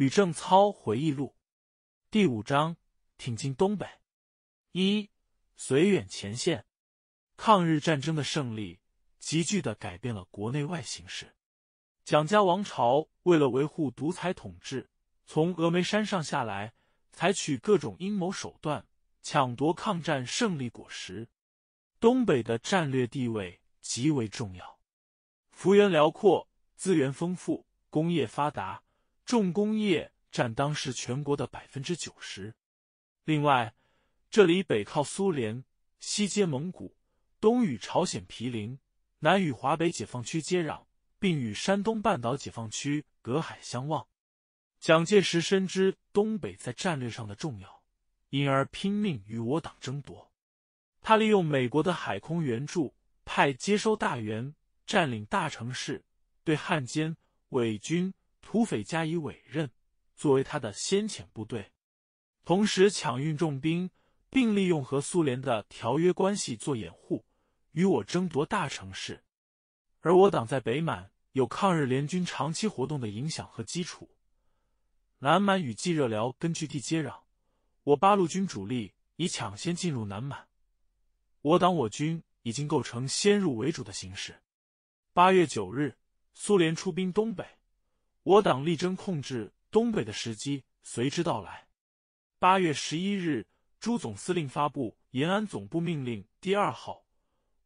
吕正操回忆录，第五章：挺进东北。一、绥远前线。抗日战争的胜利，急剧的改变了国内外形势。蒋家王朝为了维护独裁统治，从峨眉山上下来，采取各种阴谋手段，抢夺抗战胜利果实。东北的战略地位极为重要，幅员辽阔，资源丰富，工业发达。重工业占当时全国的百分之九十。另外，这里北靠苏联，西接蒙古，东与朝鲜毗邻，南与华北解放区接壤，并与山东半岛解放区隔海相望。蒋介石深知东北在战略上的重要，因而拼命与我党争夺。他利用美国的海空援助，派接收大员占领大城市，对汉奸伪军。土匪加以委任，作为他的先遣部队，同时抢运重兵，并利用和苏联的条约关系做掩护，与我争夺大城市。而我党在北满有抗日联军长期活动的影响和基础，南满与冀热辽根据地接壤，我八路军主力已抢先进入南满，我党我军已经构成先入为主的形式。八月九日，苏联出兵东北。我党力争控制东北的时机随之到来。八月十一日，朱总司令发布延安总部命令第二号，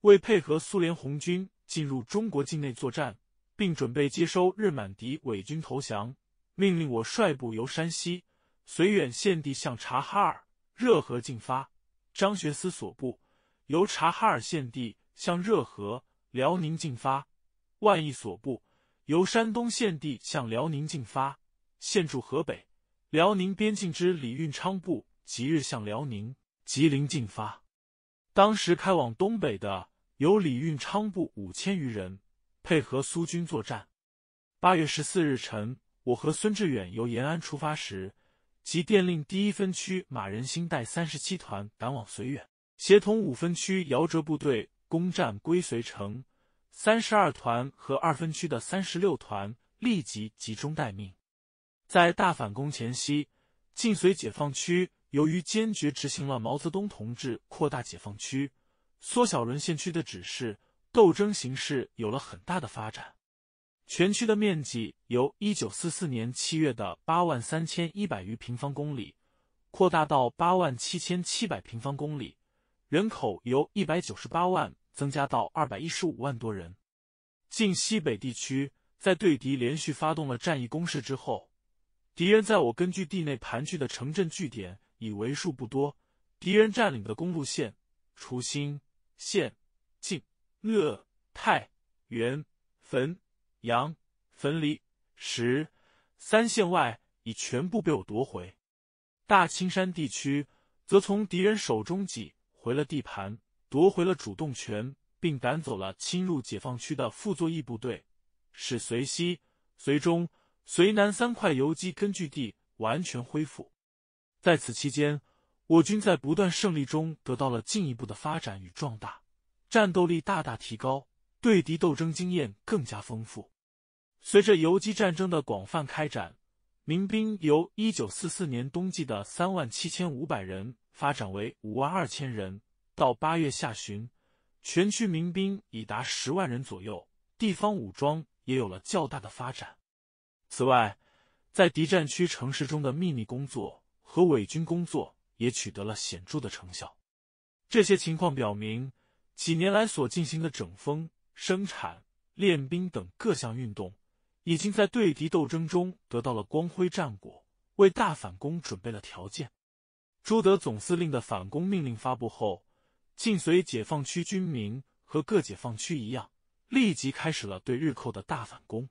为配合苏联红军进入中国境内作战，并准备接收日满敌伪军投降，命令我率部由山西绥远县地向察哈尔热河进发；张学思所部由察哈尔县地向热河辽宁进发；万毅所部。由山东献地向辽宁进发，现驻河北、辽宁边境之李运昌部即日向辽宁、吉林进发。当时开往东北的有李运昌部五千余人，配合苏军作战。八月十四日晨，我和孙志远由延安出发时，即电令第一分区马仁兴带三十七团赶往绥远，协同五分区姚哲部队攻占归绥城。三十二团和二分区的三十六团立即集中待命，在大反攻前夕，晋绥解放区由于坚决执行了毛泽东同志扩大解放区、缩小沦陷区的指示，斗争形势有了很大的发展。全区的面积由一九四四年七月的八万三千一百余平方公里，扩大到八万七千七百平方公里，人口由一百九十八万。增加到二百一十五万多人。晋西北地区在对敌连续发动了战役攻势之后，敌人在我根据地内盘踞的城镇据点已为数不多。敌人占领的公路线、除新县、晋鄂太原汾阳汾离石三县外，已全部被我夺回。大青山地区则从敌人手中挤回了地盘。夺回了主动权，并赶走了侵入解放区的傅作义部队，使绥西、绥中、绥南三块游击根据地完全恢复。在此期间，我军在不断胜利中得到了进一步的发展与壮大，战斗力大大提高，对敌斗争经验更加丰富。随着游击战争的广泛开展，民兵由一九四四年冬季的三万七千五百人发展为五万二千人。到八月下旬，全区民兵已达十万人左右，地方武装也有了较大的发展。此外，在敌占区城市中的秘密工作和伪军工作也取得了显著的成效。这些情况表明，几年来所进行的整风、生产、练兵等各项运动，已经在对敌斗争中得到了光辉战果，为大反攻准备了条件。朱德总司令的反攻命令发布后。晋绥解放区军民和各解放区一样，立即开始了对日寇的大反攻。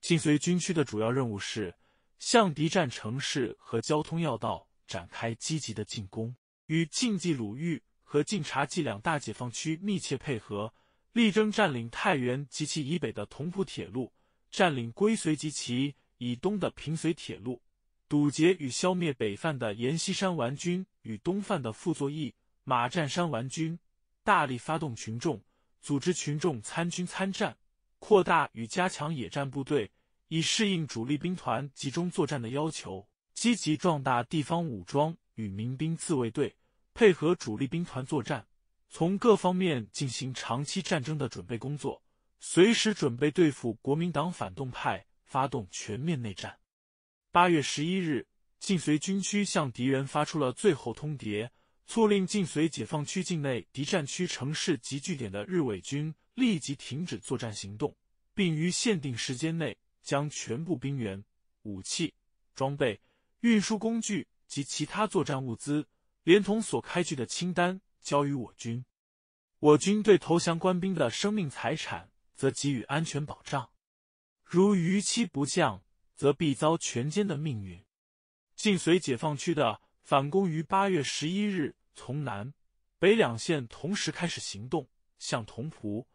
晋绥军区的主要任务是向敌占城市和交通要道展开积极的进攻，与晋冀鲁豫和晋察冀两大解放区密切配合，力争占领太原及其以北的同蒲铁路，占领归绥及其以东的平绥铁路，堵截与消灭北犯的阎锡山顽军与东犯的傅作义。马占山完军，大力发动群众，组织群众参军参战，扩大与加强野战部队，以适应主力兵团集中作战的要求。积极壮大地方武装与民兵自卫队，配合主力兵团作战，从各方面进行长期战争的准备工作，随时准备对付国民党反动派发动全面内战。八月十一日，晋绥军区向敌人发出了最后通牒。促令晋绥解放区境内敌占区城市及据点的日伪军立即停止作战行动，并于限定时间内将全部兵员、武器、装备、运输工具及其他作战物资，连同所开具的清单交于我军。我军对投降官兵的生命财产则给予安全保障。如逾期不降，则必遭全歼的命运。晋绥解放区的。反攻于八月十一日，从南北两线同时开始行动，向同蒲、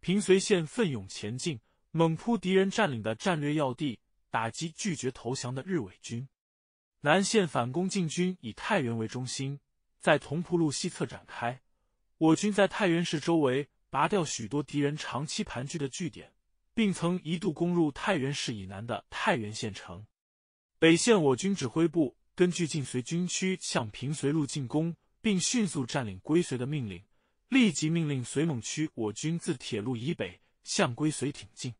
平绥线奋勇前进，猛扑敌人占领的战略要地，打击拒绝投降的日伪军。南线反攻进军以太原为中心，在同蒲路西侧展开。我军在太原市周围拔掉许多敌人长期盘踞的据点，并曾一度攻入太原市以南的太原县城。北线我军指挥部。根据晋绥军区向平绥路进攻，并迅速占领归绥的命令，立即命令绥蒙区我军自铁路以北向归绥挺进。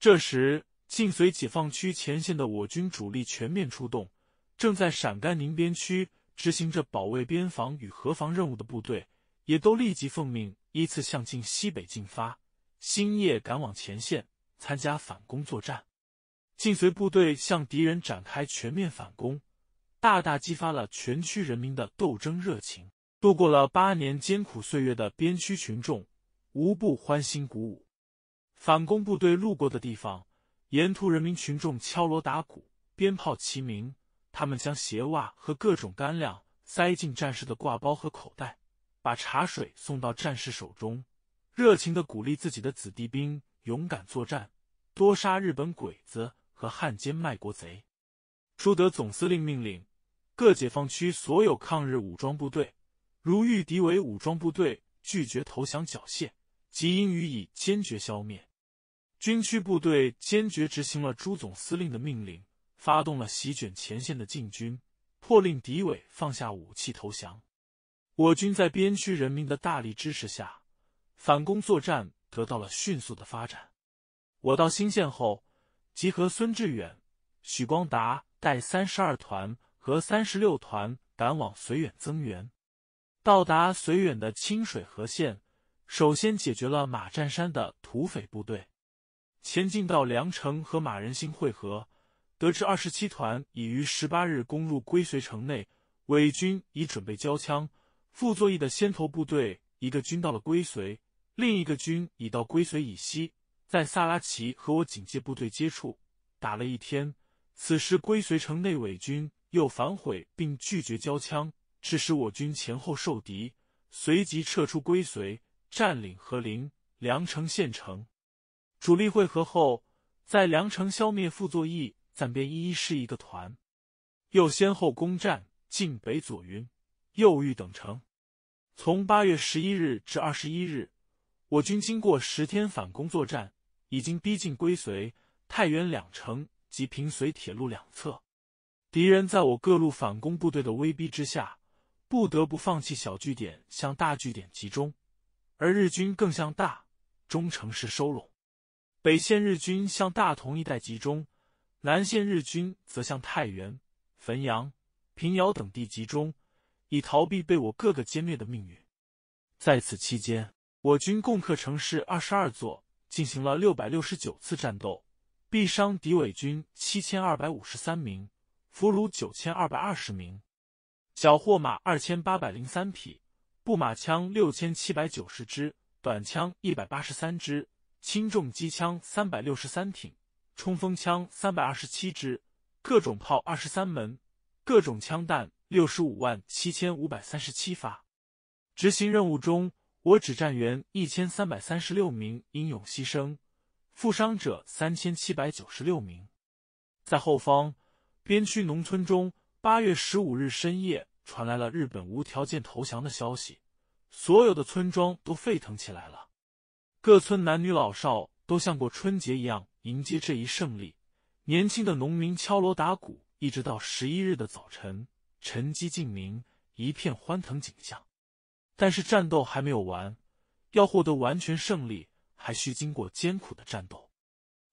这时，晋绥解放区前线的我军主力全面出动，正在陕甘宁边区执行着保卫边防与河防任务的部队，也都立即奉命依次向晋西北进发，星夜赶往前线参加反攻作战。晋绥部队向敌人展开全面反攻。大大激发了全区人民的斗争热情。度过了八年艰苦岁月的边区群众，无不欢欣鼓舞。反攻部队路过的地方，沿途人民群众敲锣打鼓，鞭炮齐鸣。他们将鞋袜和各种干粮塞进战士的挂包和口袋，把茶水送到战士手中，热情的鼓励自己的子弟兵勇敢作战，多杀日本鬼子和汉奸卖国贼。朱德总司令命令。各解放区所有抗日武装部队，如遇敌伪武装部队拒绝投降缴械，即应予以坚决消灭。军区部队坚决执行了朱总司令的命令，发动了席卷前线的进军，迫令敌伪放下武器投降。我军在边区人民的大力支持下，反攻作战得到了迅速的发展。我到新县后，集合孙志远、许光达带三十二团。和三十六团赶往绥远增援，到达绥远的清水河县，首先解决了马占山的土匪部队，前进到凉城和马仁兴会合，得知二十七团已于十八日攻入归绥城内，伪军已准备交枪。傅作义的先头部队一个军到了归绥，另一个军已到归绥以西，在萨拉齐和我警戒部队接触，打了一天。此时归绥城内伪军。又反悔并拒绝交枪，致使我军前后受敌。随即撤出归绥，占领和林、凉城县城。主力会合后，在凉城消灭傅作义暂编一一师一个团，又先后攻占晋北左云、右玉等城。从八月十一日至二十一日，我军经过十天反攻作战，已经逼近归绥、太原两城及平绥铁路两侧。敌人在我各路反攻部队的威逼之下，不得不放弃小据点，向大据点集中；而日军更向大中城市收拢。北线日军向大同一带集中，南线日军则向太原、汾阳、平遥等地集中，以逃避被我各个歼灭的命运。在此期间，我军共克城市二十二座，进行了六百六十九次战斗，毙伤敌伪军七千二百五十三名。俘虏九千二百二十名，缴获马二千八百零三匹，步马枪六千七百九十支，短枪一百八十三支，轻重机枪三百六十三挺，冲锋枪三百二十七支，各种炮二十三门，各种枪弹六十五万七千五百三十七发。执行任务中，我指战员一千三百三十六名英勇牺牲，负伤者三千七百九十六名，在后方。边区农村中，八月十五日深夜传来了日本无条件投降的消息，所有的村庄都沸腾起来了。各村男女老少都像过春节一样迎接这一胜利。年轻的农民敲锣打鼓，一直到十一日的早晨，晨鸡静鸣，一片欢腾景象。但是战斗还没有完，要获得完全胜利，还需经过艰苦的战斗。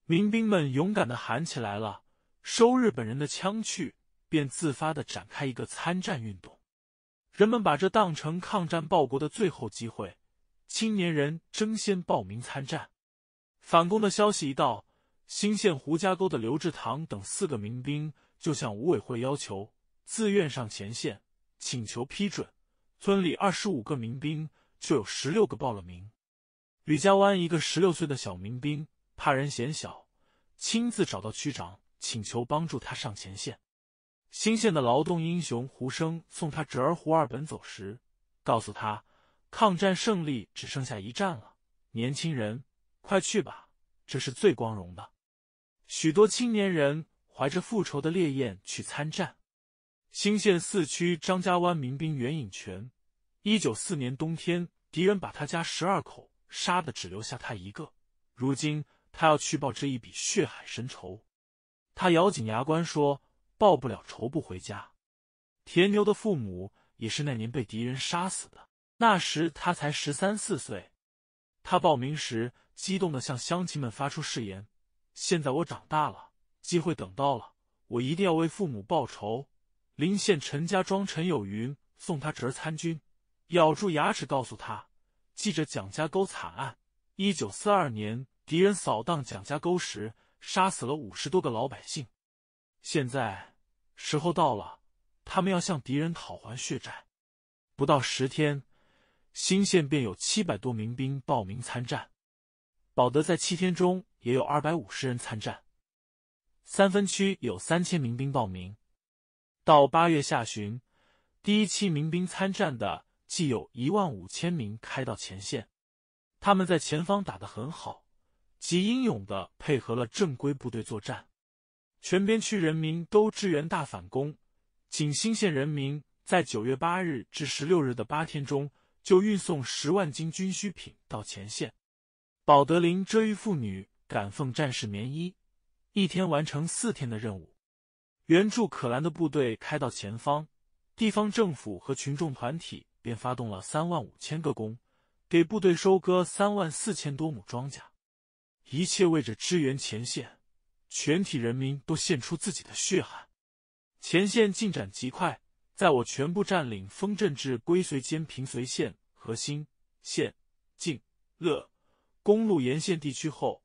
民兵们勇敢的喊起来了。收日本人的枪去，便自发的展开一个参战运动。人们把这当成抗战报国的最后机会，青年人争先报名参战。反攻的消息一到，新县胡家沟的刘志堂等四个民兵就向吴委会要求自愿上前线，请求批准。村里二十五个民兵就有十六个报了名。吕家湾一个十六岁的小民兵怕人嫌小，亲自找到区长。请求帮助他上前线。新县的劳动英雄胡生送他侄儿胡二本走时，告诉他：“抗战胜利只剩下一战了，年轻人，快去吧，这是最光荣的。”许多青年人怀着复仇的烈焰去参战。新县四区张家湾民兵袁引泉，一九四年冬天，敌人把他家十二口杀的只留下他一个，如今他要去报这一笔血海深仇。他咬紧牙关说：“报不了仇，不回家。”铁牛的父母也是那年被敌人杀死的，那时他才十三四岁。他报名时激动的向乡亲们发出誓言：“现在我长大了，机会等到了，我一定要为父母报仇。”临县陈家庄陈有云送他侄参军，咬住牙齿告诉他：“记着蒋家沟惨案。一九四二年，敌人扫荡蒋家沟时。”杀死了五十多个老百姓。现在时候到了，他们要向敌人讨还血债。不到十天，新县便有七百多名兵报名参战。保德在七天中也有二百五十人参战。三分区有三千民兵报名。到八月下旬，第一期民兵参战的既有一万五千名开到前线。他们在前方打的很好。极英勇的配合了正规部队作战，全边区人民都支援大反攻。景兴县人民在九月八日至十六日的八天中，就运送十万斤军需品到前线。保德林遮玉妇女赶奉战士棉衣，一天完成四天的任务。援助可兰的部队开到前方，地方政府和群众团体便发动了三万五千个工，给部队收割三万四千多亩庄稼。一切为着支援前线，全体人民都献出自己的血汗。前线进展极快，在我全部占领丰镇至归绥间平绥线和兴县、晋乐公路沿线地区后，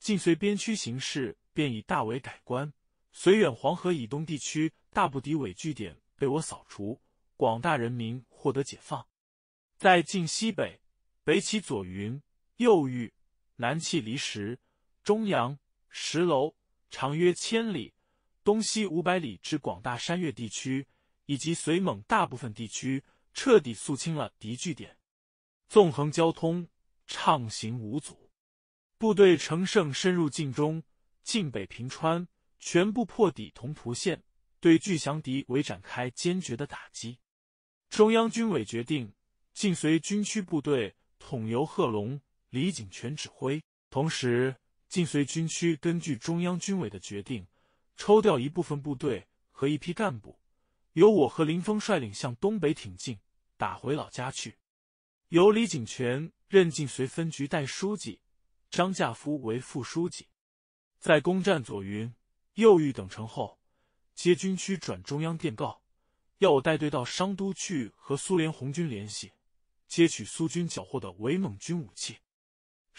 晋绥边区形势便已大为改观。绥远黄河以东地区大不敌伪据点被我扫除，广大人民获得解放。在晋西北，北起左云，右遇。南气离石、中阳、石楼，长约千里，东西五百里之广大山岳地区，以及绥蒙大部分地区，彻底肃清了敌据点，纵横交通，畅行无阻。部队乘胜深入晋中、晋北平川，全部破底同蒲县，对拒降敌为展开坚决的打击。中央军委决定晋绥军区部队统由贺龙。李井泉指挥，同时晋绥军区根据中央军委的决定，抽调一部分部队和一批干部，由我和林峰率领向东北挺进，打回老家去。由李井泉任晋绥分局代书记，张稼夫为副书记。在攻占左云、右玉等城后，接军区转中央电告，要我带队到商都去和苏联红军联系，接取苏军缴获的伪蒙军武器。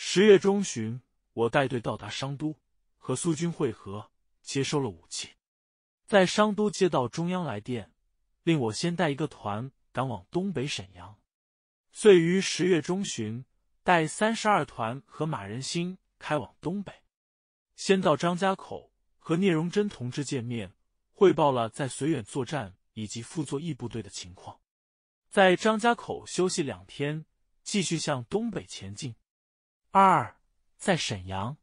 十月中旬，我带队到达商都，和苏军会合，接收了武器。在商都接到中央来电，令我先带一个团赶往东北沈阳。遂于十月中旬，带三十二团和马仁兴开往东北，先到张家口和聂荣臻同志见面，汇报了在绥远作战以及傅作义部队的情况。在张家口休息两天，继续向东北前进。二，在沈阳，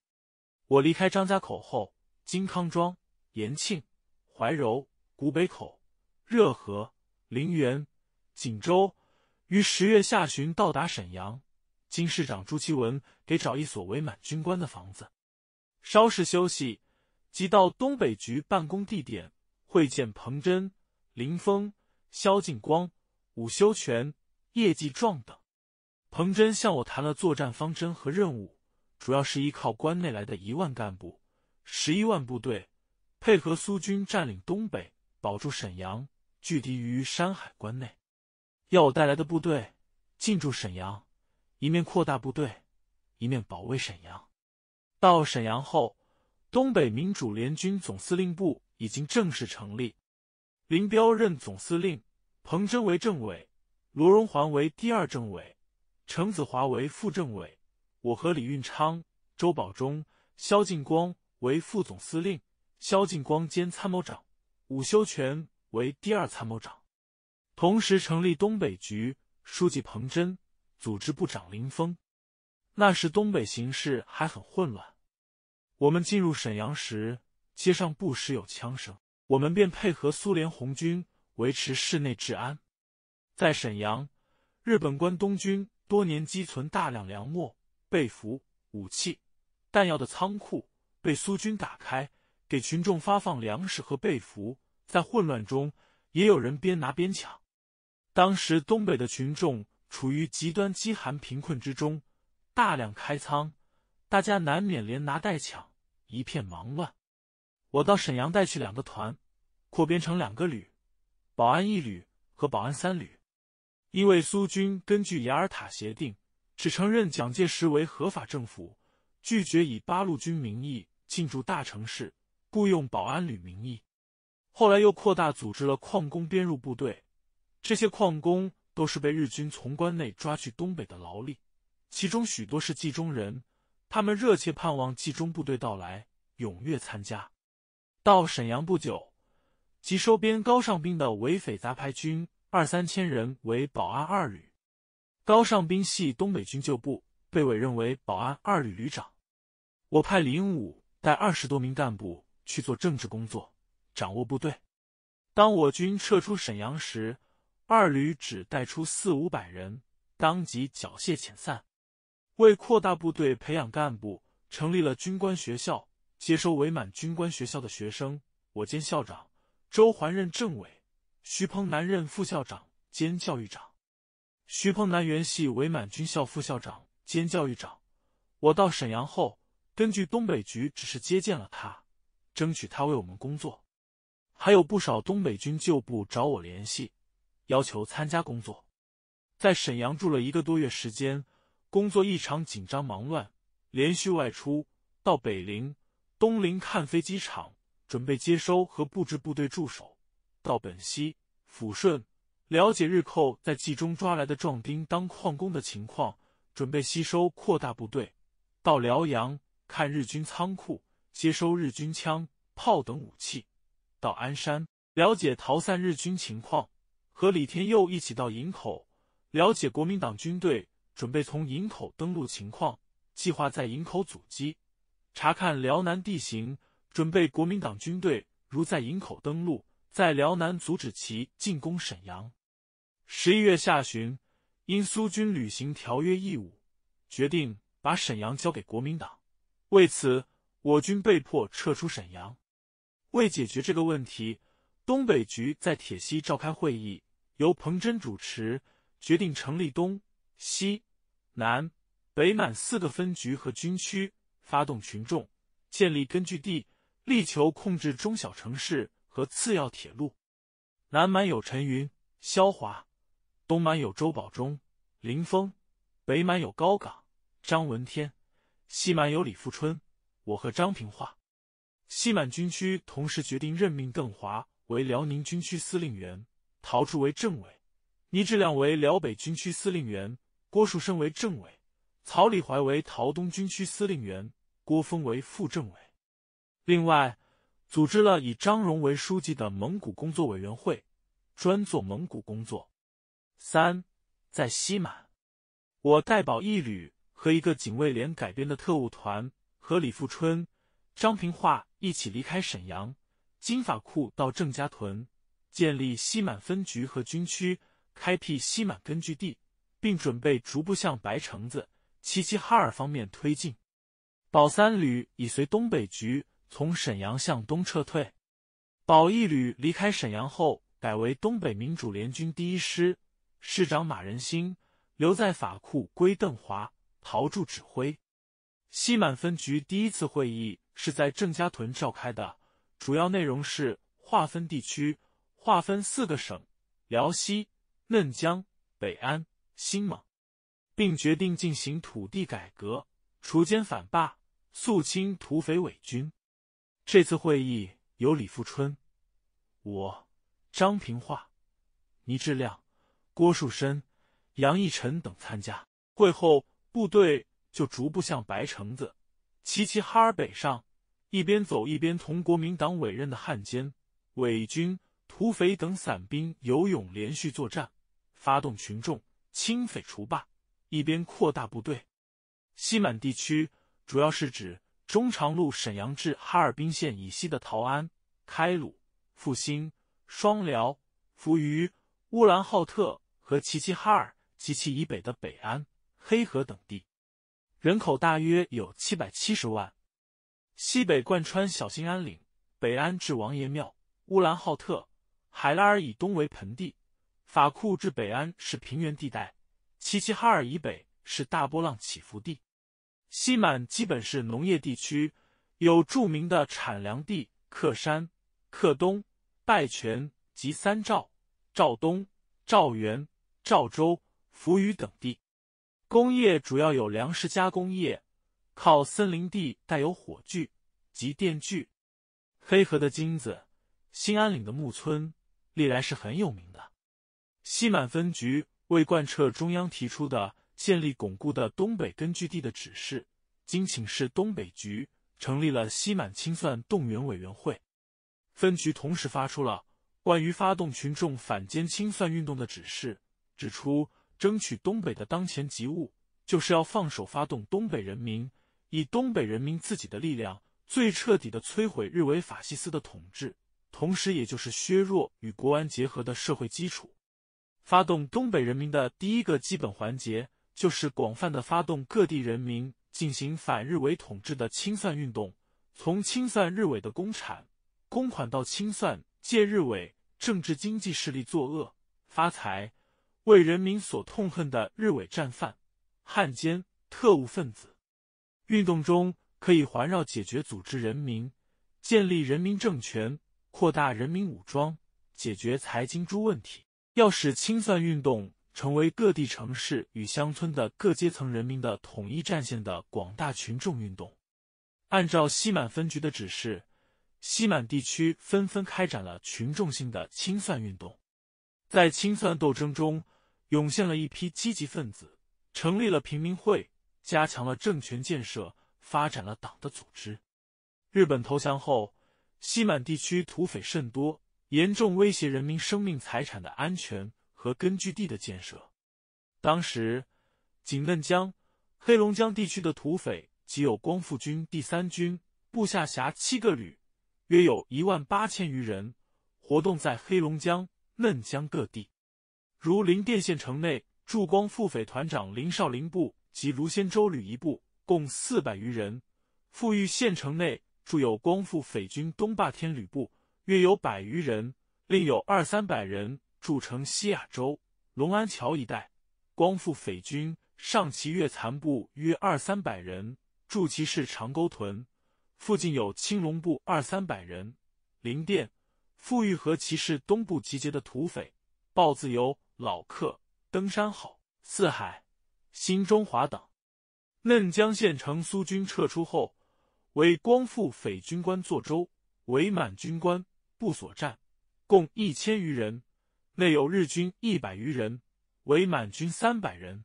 我离开张家口后，金康庄、延庆、怀柔、古北口、热河、陵园、锦州，于十月下旬到达沈阳。金市长朱其文给找一所伪满军官的房子，稍事休息，即到东北局办公地点会见彭真、林峰、萧劲光、武修权、叶继壮等。彭真向我谈了作战方针和任务，主要是依靠关内来的一万干部、十一万部队，配合苏军占领东北，保住沈阳，拒敌于山海关内。要我带来的部队进驻沈阳，一面扩大部队，一面保卫沈阳。到沈阳后，东北民主联军总司令部已经正式成立，林彪任总司令，彭真为政委，罗荣桓为第二政委。程子华为副政委，我和李运昌、周保中、萧劲光为副总司令，萧劲光兼参谋长，伍修权为第二参谋长。同时成立东北局，书记彭真，组织部长林峰。那时东北形势还很混乱，我们进入沈阳时，街上不时有枪声，我们便配合苏联红军维持市内治安。在沈阳，日本关东军。多年积存大量粮墨、被俘武器、弹药的仓库被苏军打开，给群众发放粮食和被俘。在混乱中，也有人边拿边抢。当时东北的群众处于极端饥寒贫困之中，大量开仓，大家难免连拿带抢，一片忙乱。我到沈阳带去两个团，扩编成两个旅，保安一旅和保安三旅。因为苏军根据雅尔塔协定，只承认蒋介石为合法政府，拒绝以八路军名义进驻大城市，雇用保安旅名义。后来又扩大组织了矿工编入部队，这些矿工都是被日军从关内抓去东北的劳力，其中许多是冀中人，他们热切盼望冀中部队到来，踊跃参加。到沈阳不久，即收编高尚兵的伪匪杂牌军。二三千人为保安二旅，高尚斌系东北军旧部，被委任为保安二旅旅长。我派李英武带二十多名干部去做政治工作，掌握部队。当我军撤出沈阳时，二旅只带出四五百人，当即缴械遣散。为扩大部队、培养干部，成立了军官学校，接收伪满军官学校的学生。我兼校长，周环任政委。徐鹏南任副校长兼教育长。徐鹏南原系伪满军校副校长兼教育长。我到沈阳后，根据东北局，只是接见了他，争取他为我们工作。还有不少东北军旧部找我联系，要求参加工作。在沈阳住了一个多月时间，工作异常紧张忙乱，连续外出到北陵、东陵看飞机场，准备接收和布置部队驻守。到本溪、抚顺，了解日寇在冀中抓来的壮丁当矿工的情况，准备吸收扩大部队；到辽阳看日军仓库，接收日军枪炮等武器；到鞍山了解逃散日军情况，和李天佑一起到营口了解国民党军队准备从营口登陆情况，计划在营口阻击，查看辽南地形，准备国民党军队如在营口登陆。在辽南阻止其进攻沈阳。十一月下旬，因苏军履行条约义务，决定把沈阳交给国民党。为此，我军被迫撤出沈阳。为解决这个问题，东北局在铁西召开会议，由彭真主持，决定成立东西南北满四个分局和军区，发动群众，建立根据地，力求控制中小城市。和次要铁路，南满有陈云、萧华，东满有周保中、林峰，北满有高岗、张闻天，西满有李富春。我和张平化，西满军区同时决定任命邓华为辽宁军区司令员，陶铸为政委，倪志亮为辽北军区司令员，郭树声为政委，曹李怀为陶东军区司令员，郭峰为副政委。另外。组织了以张荣为书记的蒙古工作委员会，专做蒙古工作。三，在西满，我代保一旅和一个警卫连改编的特务团，和李富春、张平化一起离开沈阳金法库，到郑家屯建立西满分局和军区，开辟西满根据地，并准备逐步向白城子、齐齐哈尔方面推进。保三旅已随东北局。从沈阳向东撤退，保义旅离开沈阳后，改为东北民主联军第一师，师长马仁兴，留在法库归邓华、陶铸指挥。西满分局第一次会议是在郑家屯召开的，主要内容是划分地区，划分四个省：辽西、嫩江、北安、新蒙，并决定进行土地改革，除奸反霸，肃清土匪伪军。这次会议由李富春、我、张平化、倪志亮、郭树深、杨义臣等参加。会后，部队就逐步向白城子、齐齐哈尔北上，一边走一边同国民党委任的汉奸、伪军、土匪等散兵游勇连续作战，发动群众清匪除霸，一边扩大部队。西满地区主要是指。中长路沈阳至哈尔滨县以西的陶安、开鲁、阜新、双辽、扶余、乌兰浩特和齐齐哈尔及其以北的北安、黑河等地，人口大约有七百七十万。西北贯穿小兴安岭，北安至王爷庙、乌兰浩特、海拉尔以东为盆地，法库至北安是平原地带，齐齐哈尔以北是大波浪起伏地。西满基本是农业地区，有著名的产粮地克山、克东、拜泉及三赵、肇东、肇源、肇州、扶余等地。工业主要有粮食加工业，靠森林地带有火炬及电锯。黑河的金子，兴安岭的木村，历来是很有名的。西满分局为贯彻中央提出的。建立巩固的东北根据地的指示，经请示东北局，成立了西满清算动员委员会。分局同时发出了关于发动群众反间清算运动的指示，指出争取东北的当前急务，就是要放手发动东北人民，以东北人民自己的力量，最彻底的摧毁日伪法西斯的统治，同时也就是削弱与国安结合的社会基础。发动东北人民的第一个基本环节。就是广泛的发动各地人民进行反日伪统治的清算运动，从清算日伪的公产、公款到清算借日伪政治经济势力作恶、发财，为人民所痛恨的日伪战犯、汉奸、特务分子。运动中可以环绕解决组织人民、建立人民政权、扩大人民武装、解决财经诸问题，要使清算运动。成为各地城市与乡村的各阶层人民的统一战线的广大群众运动。按照西满分局的指示，西满地区纷纷开展了群众性的清算运动。在清算斗争中，涌现了一批积极分子，成立了平民会，加强了政权建设，发展了党的组织。日本投降后，西满地区土匪甚多，严重威胁人民生命财产的安全。和根据地的建设，当时仅嫩江、黑龙江地区的土匪即有光复军第三军部下辖七个旅，约有一万八千余人，活动在黑龙江嫩江各地。如林甸县城内驻光复匪团长林少林部及卢仙洲旅一部，共四百余人；富裕县城内驻有光复匪军东霸天旅部，约有百余人，另有二三百人。筑城西亚州龙安桥一带，光复匪军上旗越残部约二三百人，驻骑士长沟屯，附近有青龙部二三百人。林甸、富裕和骑士东部集结的土匪，豹子由老客登山好四海新中华等。嫩江县城苏军撤出后，为光复匪军官坐舟，伪满军官不所占，共一千余人。内有日军一百余人，伪满军三百人；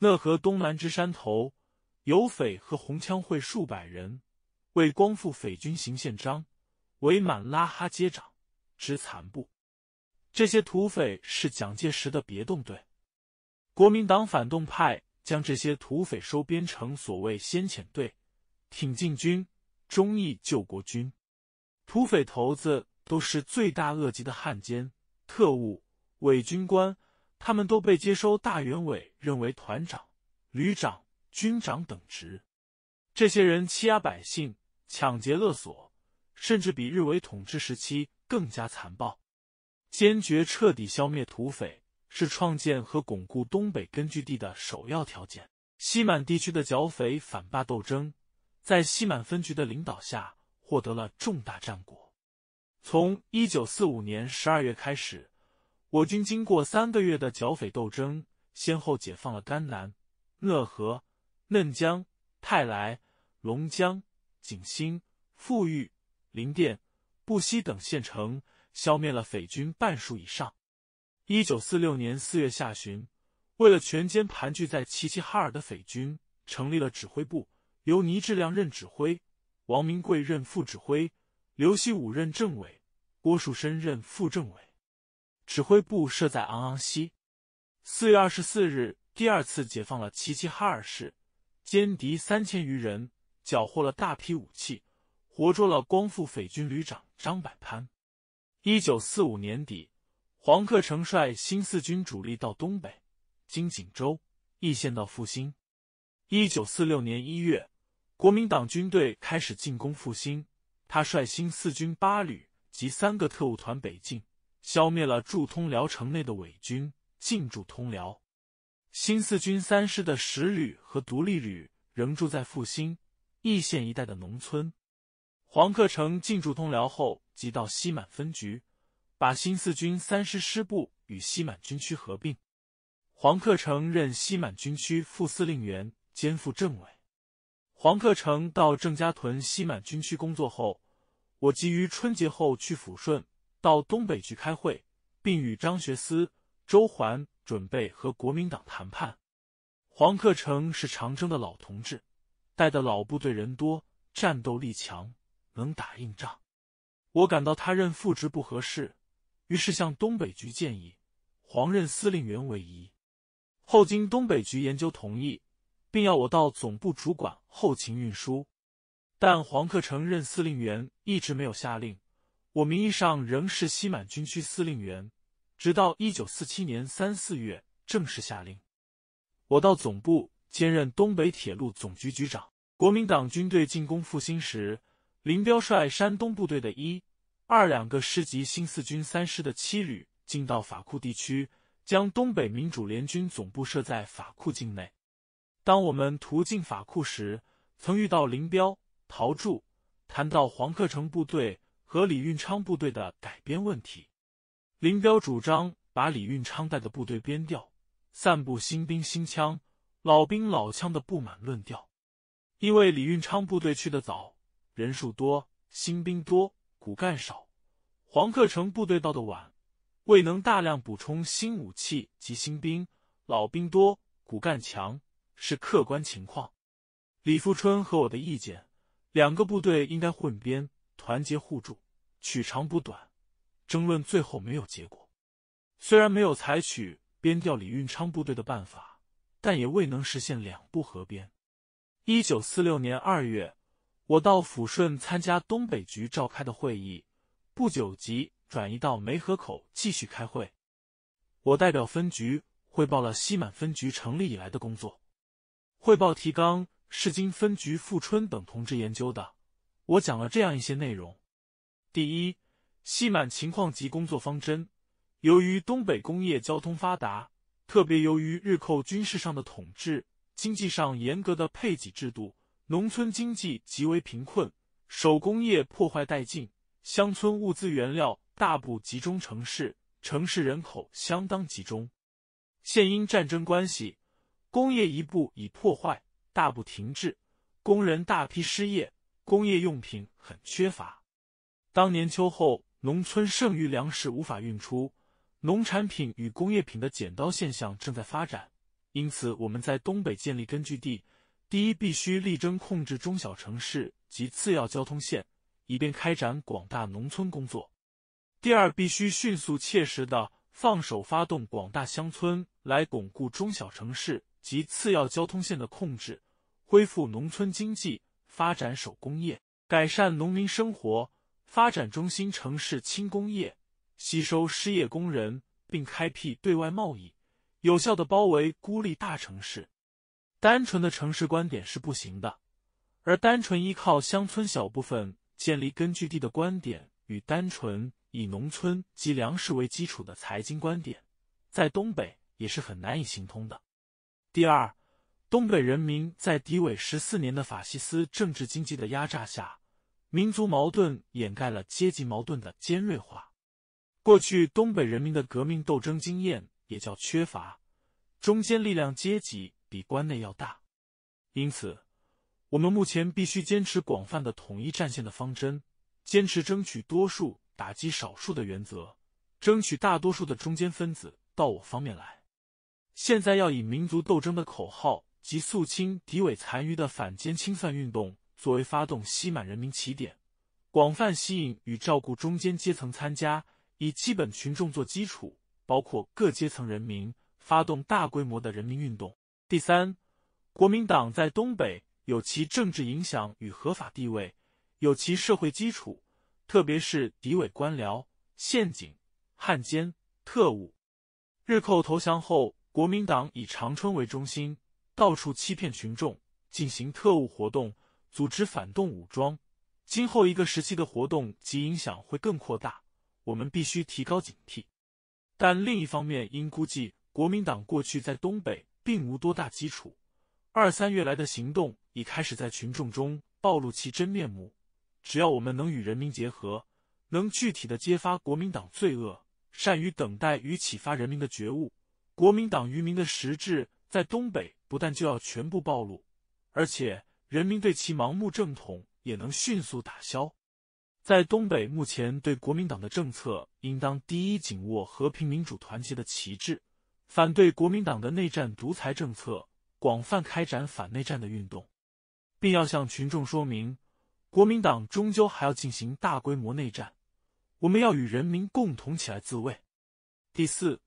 讷河东南之山头有匪和红枪会数百人，为光复匪军行宪章，伪满拉哈接长之残部。这些土匪是蒋介石的别动队，国民党反动派将这些土匪收编成所谓先遣队、挺进军、忠义救国军。土匪头子都是罪大恶极的汉奸。特务、伪军官，他们都被接收大元委认为团长、旅长、军长等职。这些人欺压百姓、抢劫勒索，甚至比日伪统治时期更加残暴。坚决彻底消灭土匪，是创建和巩固东北根据地的首要条件。西满地区的剿匪反霸斗争，在西满分局的领导下，获得了重大战果。从一九四五年十二月开始，我军经过三个月的剿匪斗争，先后解放了甘南、讷河、嫩江、泰来、龙江、景兴、富裕、林甸、布西等县城，消灭了匪军半数以上。一九四六年四月下旬，为了全歼盘踞在齐齐哈尔的匪军，成立了指挥部，由倪志亮任指挥，王明贵任副指挥。刘西武任政委，郭树深任副政委，指挥部设在昂昂溪。四月二十四日，第二次解放了齐齐哈尔市，歼敌三千余人，缴获了大批武器，活捉了光复匪军旅长张百潘。一九四五年底，黄克诚率新四军主力到东北，经锦州、易县到阜新。一九四六年一月，国民党军队开始进攻阜新。他率新四军八旅及三个特务团北进，消灭了驻通辽城内的伪军，进驻通辽。新四军三师的十旅和独立旅仍住在阜新、义县一带的农村。黄克诚进驻通辽后，即到西满分局，把新四军三师师部与西满军区合并。黄克诚任西满军区副司令员兼副政委。黄克诚到郑家屯西满军区工作后，我急于春节后去抚顺到东北局开会，并与张学思、周桓准备和国民党谈判。黄克诚是长征的老同志，带的老部队人多，战斗力强，能打硬仗。我感到他任副职不合适，于是向东北局建议黄任司令员为宜。后经东北局研究同意。并要我到总部主管后勤运输，但黄克诚任司令员一直没有下令，我名义上仍是西满军区司令员，直到一九四七年三四月正式下令，我到总部兼任东北铁路总局局长。国民党军队进攻阜新时，林彪率山东部队的一、二两个师及新四军三师的七旅进到法库地区，将东北民主联军总部设在法库境内。当我们途径法库时，曾遇到林彪、陶铸，谈到黄克诚部队和李运昌部队的改编问题。林彪主张把李运昌带的部队编掉，散布“新兵新枪，老兵老枪”的不满论调。因为李运昌部队去的早，人数多，新兵多，骨干少；黄克诚部队到的晚，未能大量补充新武器及新兵，老兵多，骨干强。是客观情况，李富春和我的意见，两个部队应该混编，团结互助，取长补短。争论最后没有结果，虽然没有采取编调李运昌部队的办法，但也未能实现两部合编。一九四六年二月，我到抚顺参加东北局召开的会议，不久即转移到梅河口继续开会。我代表分局汇报了西满分局成立以来的工作。汇报提纲是经分局、富春等同志研究的。我讲了这样一些内容：第一，西满情况及工作方针。由于东北工业交通发达，特别由于日寇军事上的统治、经济上严格的配给制度，农村经济极为贫困，手工业破坏殆尽，乡村物资原料大部集中城市，城市人口相当集中。现因战争关系。工业一步已破坏，大步停滞，工人大批失业，工业用品很缺乏。当年秋后，农村剩余粮食无法运出，农产品与工业品的剪刀现象正在发展。因此，我们在东北建立根据地，第一，必须力争控制中小城市及次要交通线，以便开展广大农村工作；第二，必须迅速切实的放手发动广大乡村，来巩固中小城市。及次要交通线的控制，恢复农村经济发展手工业，改善农民生活，发展中心城市轻工业，吸收失业工人，并开辟对外贸易，有效的包围孤立大城市。单纯的城市观点是不行的，而单纯依靠乡村小部分建立根据地的观点，与单纯以农村及粮食为基础的财经观点，在东北也是很难以行通的。第二，东北人民在敌伪十四年的法西斯政治经济的压榨下，民族矛盾掩盖了阶级矛盾的尖锐化。过去东北人民的革命斗争经验也较缺乏，中间力量阶级比关内要大，因此，我们目前必须坚持广泛的统一战线的方针，坚持争取多数、打击少数的原则，争取大多数的中间分子到我方面来。现在要以民族斗争的口号及肃清敌伪残余的反奸清算运动作为发动西满人民起点，广泛吸引与照顾中间阶层参加，以基本群众做基础，包括各阶层人民，发动大规模的人民运动。第三，国民党在东北有其政治影响与合法地位，有其社会基础，特别是敌伪官僚、陷阱、汉奸、特务，日寇投降后。国民党以长春为中心，到处欺骗群众，进行特务活动，组织反动武装。今后一个时期的活动及影响会更扩大，我们必须提高警惕。但另一方面，应估计国民党过去在东北并无多大基础，二三月来的行动已开始在群众中暴露其真面目。只要我们能与人民结合，能具体的揭发国民党罪恶，善于等待与启发人民的觉悟。国民党愚民的实质在东北不但就要全部暴露，而且人民对其盲目正统也能迅速打消。在东北目前对国民党的政策，应当第一紧握和平、民主、团结的旗帜，反对国民党的内战、独裁政策，广泛开展反内战的运动，并要向群众说明，国民党终究还要进行大规模内战，我们要与人民共同起来自卫。第四。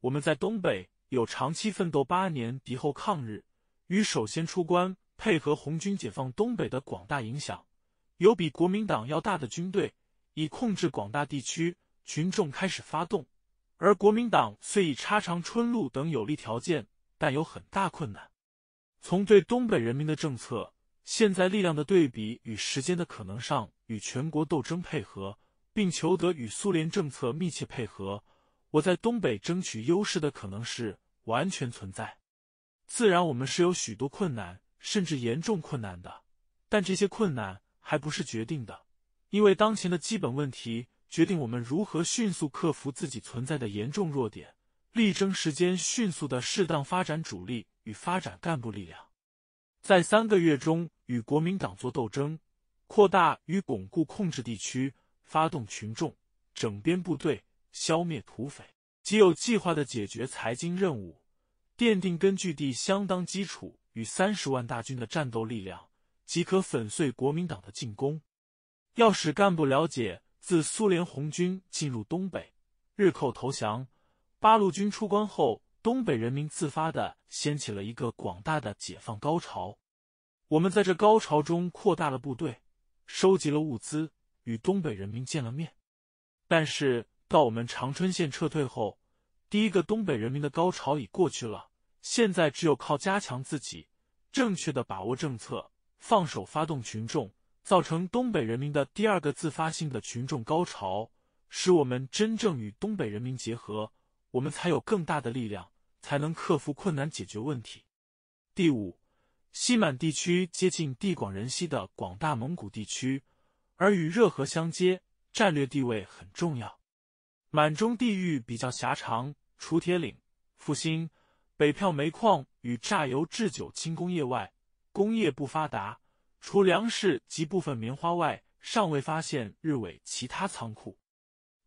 我们在东北有长期奋斗八年敌后抗日与首先出关配合红军解放东北的广大影响，有比国民党要大的军队以控制广大地区，群众开始发动。而国民党虽以插长春路等有利条件，但有很大困难。从对东北人民的政策，现在力量的对比与时间的可能上，与全国斗争配合，并求得与苏联政策密切配合。我在东北争取优势的可能是完全存在，自然我们是有许多困难，甚至严重困难的，但这些困难还不是决定的，因为当前的基本问题决定我们如何迅速克服自己存在的严重弱点，力争时间迅速的适当发展主力与发展干部力量，在三个月中与国民党做斗争，扩大与巩固控制地区，发动群众，整编部队。消灭土匪，即有计划的解决财经任务，奠定根据地相当基础与三十万大军的战斗力量，即可粉碎国民党的进攻。要使干部了解，自苏联红军进入东北，日寇投降，八路军出关后，东北人民自发的掀起了一个广大的解放高潮。我们在这高潮中扩大了部队，收集了物资，与东北人民见了面，但是。到我们长春县撤退后，第一个东北人民的高潮已过去了。现在只有靠加强自己，正确的把握政策，放手发动群众，造成东北人民的第二个自发性的群众高潮，使我们真正与东北人民结合，我们才有更大的力量，才能克服困难，解决问题。第五，西满地区接近地广人稀的广大蒙古地区，而与热河相接，战略地位很重要。满中地域比较狭长，除铁岭、阜新、北票煤矿与榨油、制酒轻工业外，工业不发达；除粮食及部分棉花外，尚未发现日伪其他仓库。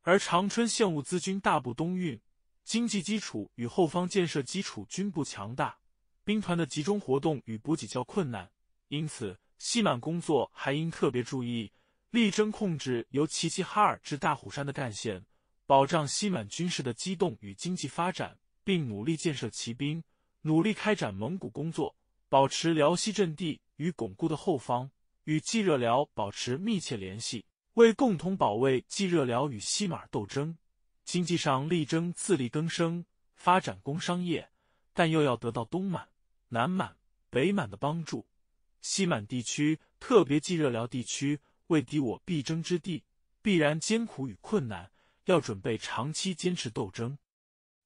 而长春县物资均大部东运，经济基础与后方建设基础均不强大，兵团的集中活动与补给较困难。因此，西满工作还应特别注意，力争控制由齐齐哈尔至大虎山的干线。保障西满军事的机动与经济发展，并努力建设骑兵，努力开展蒙古工作，保持辽西阵地与巩固的后方，与冀热辽保持密切联系，为共同保卫冀热辽与西满斗争。经济上力争自力更生，发展工商业，但又要得到东满、南满、北满的帮助。西满地区，特别冀热辽地区，为敌我必争之地，必然艰苦与困难。要准备长期坚持斗争。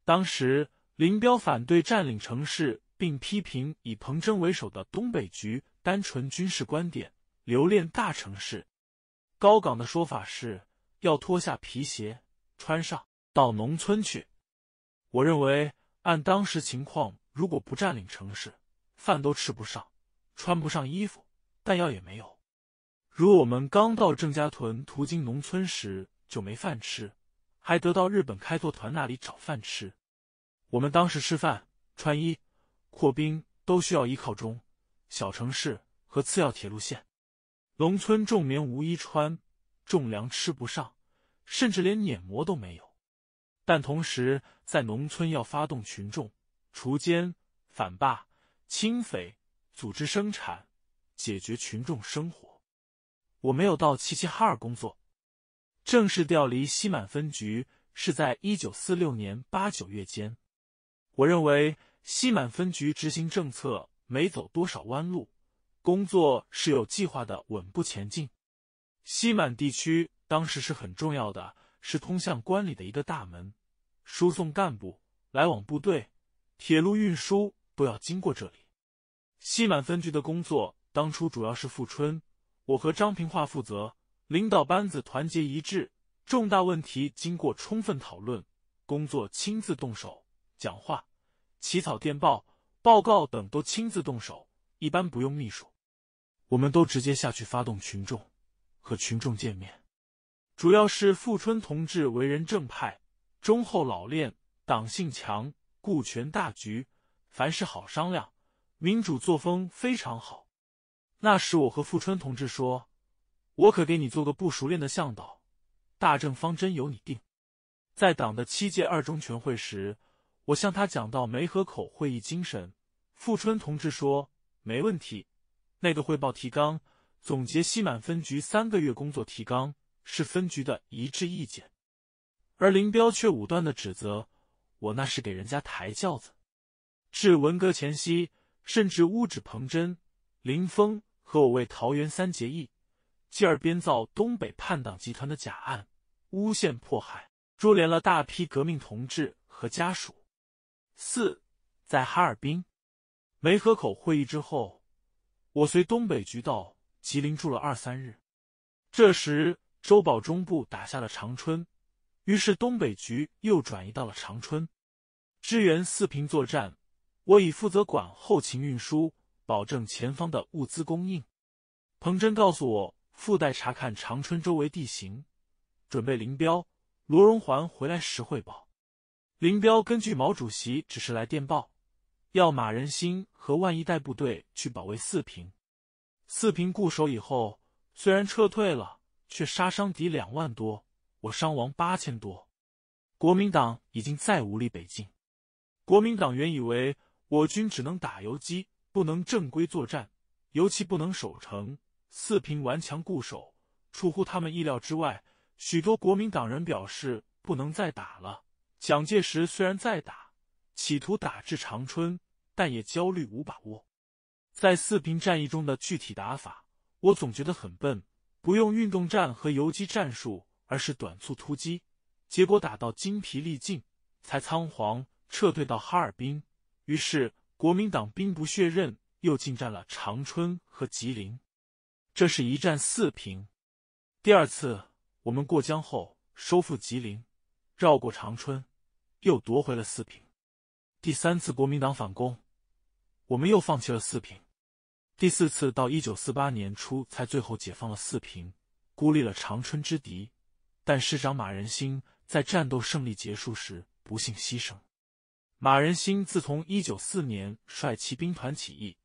当时，林彪反对占领城市，并批评以彭真为首的东北局单纯军事观点，留恋大城市。高岗的说法是要脱下皮鞋，穿上到农村去。我认为，按当时情况，如果不占领城市，饭都吃不上，穿不上衣服，弹药也没有。如我们刚到郑家屯，途经农村时就没饭吃。还得到日本开拓团那里找饭吃。我们当时吃饭、穿衣、扩兵都需要依靠中小城市和次要铁路线。农村种棉无衣穿，种粮吃不上，甚至连碾磨都没有。但同时，在农村要发动群众，锄奸、反霸、清匪，组织生产，解决群众生活。我没有到齐齐哈尔工作。正式调离西满分局是在一九四六年八九月间。我认为西满分局执行政策没走多少弯路，工作是有计划的，稳步前进。西满地区当时是很重要的，是通向关里的一个大门，输送干部、来往部队、铁路运输都要经过这里。西满分局的工作当初主要是富春，我和张平化负责。领导班子团结一致，重大问题经过充分讨论，工作亲自动手，讲话、起草电报、报告等都亲自动手，一般不用秘书。我们都直接下去发动群众，和群众见面。主要是富春同志为人正派、忠厚老练，党性强，顾全大局，凡事好商量，民主作风非常好。那时我和富春同志说。我可给你做个不熟练的向导，大政方针由你定。在党的七届二中全会时，我向他讲到梅河口会议精神，富春同志说没问题。那个汇报提纲，总结西满分局三个月工作提纲是分局的一致意见，而林彪却武断的指责我那是给人家抬轿子。至文革前夕，甚至乌指彭真、林峰和我为“桃园三结义”。继而编造东北叛党集团的假案，诬陷迫害，株连了大批革命同志和家属。四，在哈尔滨、梅河口会议之后，我随东北局到吉林住了二三日。这时，周保中部打下了长春，于是东北局又转移到了长春，支援四平作战。我已负责管后勤运输，保证前方的物资供应。彭真告诉我。附带查看长春周围地形，准备林彪、罗荣桓回来时汇报。林彪根据毛主席指示来电报，要马仁兴和万一带部队去保卫四平。四平固守以后，虽然撤退了，却杀伤敌两万多，我伤亡八千多。国民党已经再无力北进。国民党原以为我军只能打游击，不能正规作战，尤其不能守城。四平顽强固守，出乎他们意料之外。许多国民党人表示不能再打了。蒋介石虽然再打，企图打至长春，但也焦虑无把握。在四平战役中的具体打法，我总觉得很笨，不用运动战和游击战术，而是短促突击，结果打到精疲力尽，才仓皇撤退到哈尔滨。于是国民党兵不血刃，又进占了长春和吉林。这是一战四平，第二次我们过江后收复吉林，绕过长春，又夺回了四平。第三次国民党反攻，我们又放弃了四平。第四次到一九四八年初才最后解放了四平，孤立了长春之敌。但师长马仁兴在战斗胜利结束时不幸牺牲。马仁兴自从一九四年率骑兵团起义，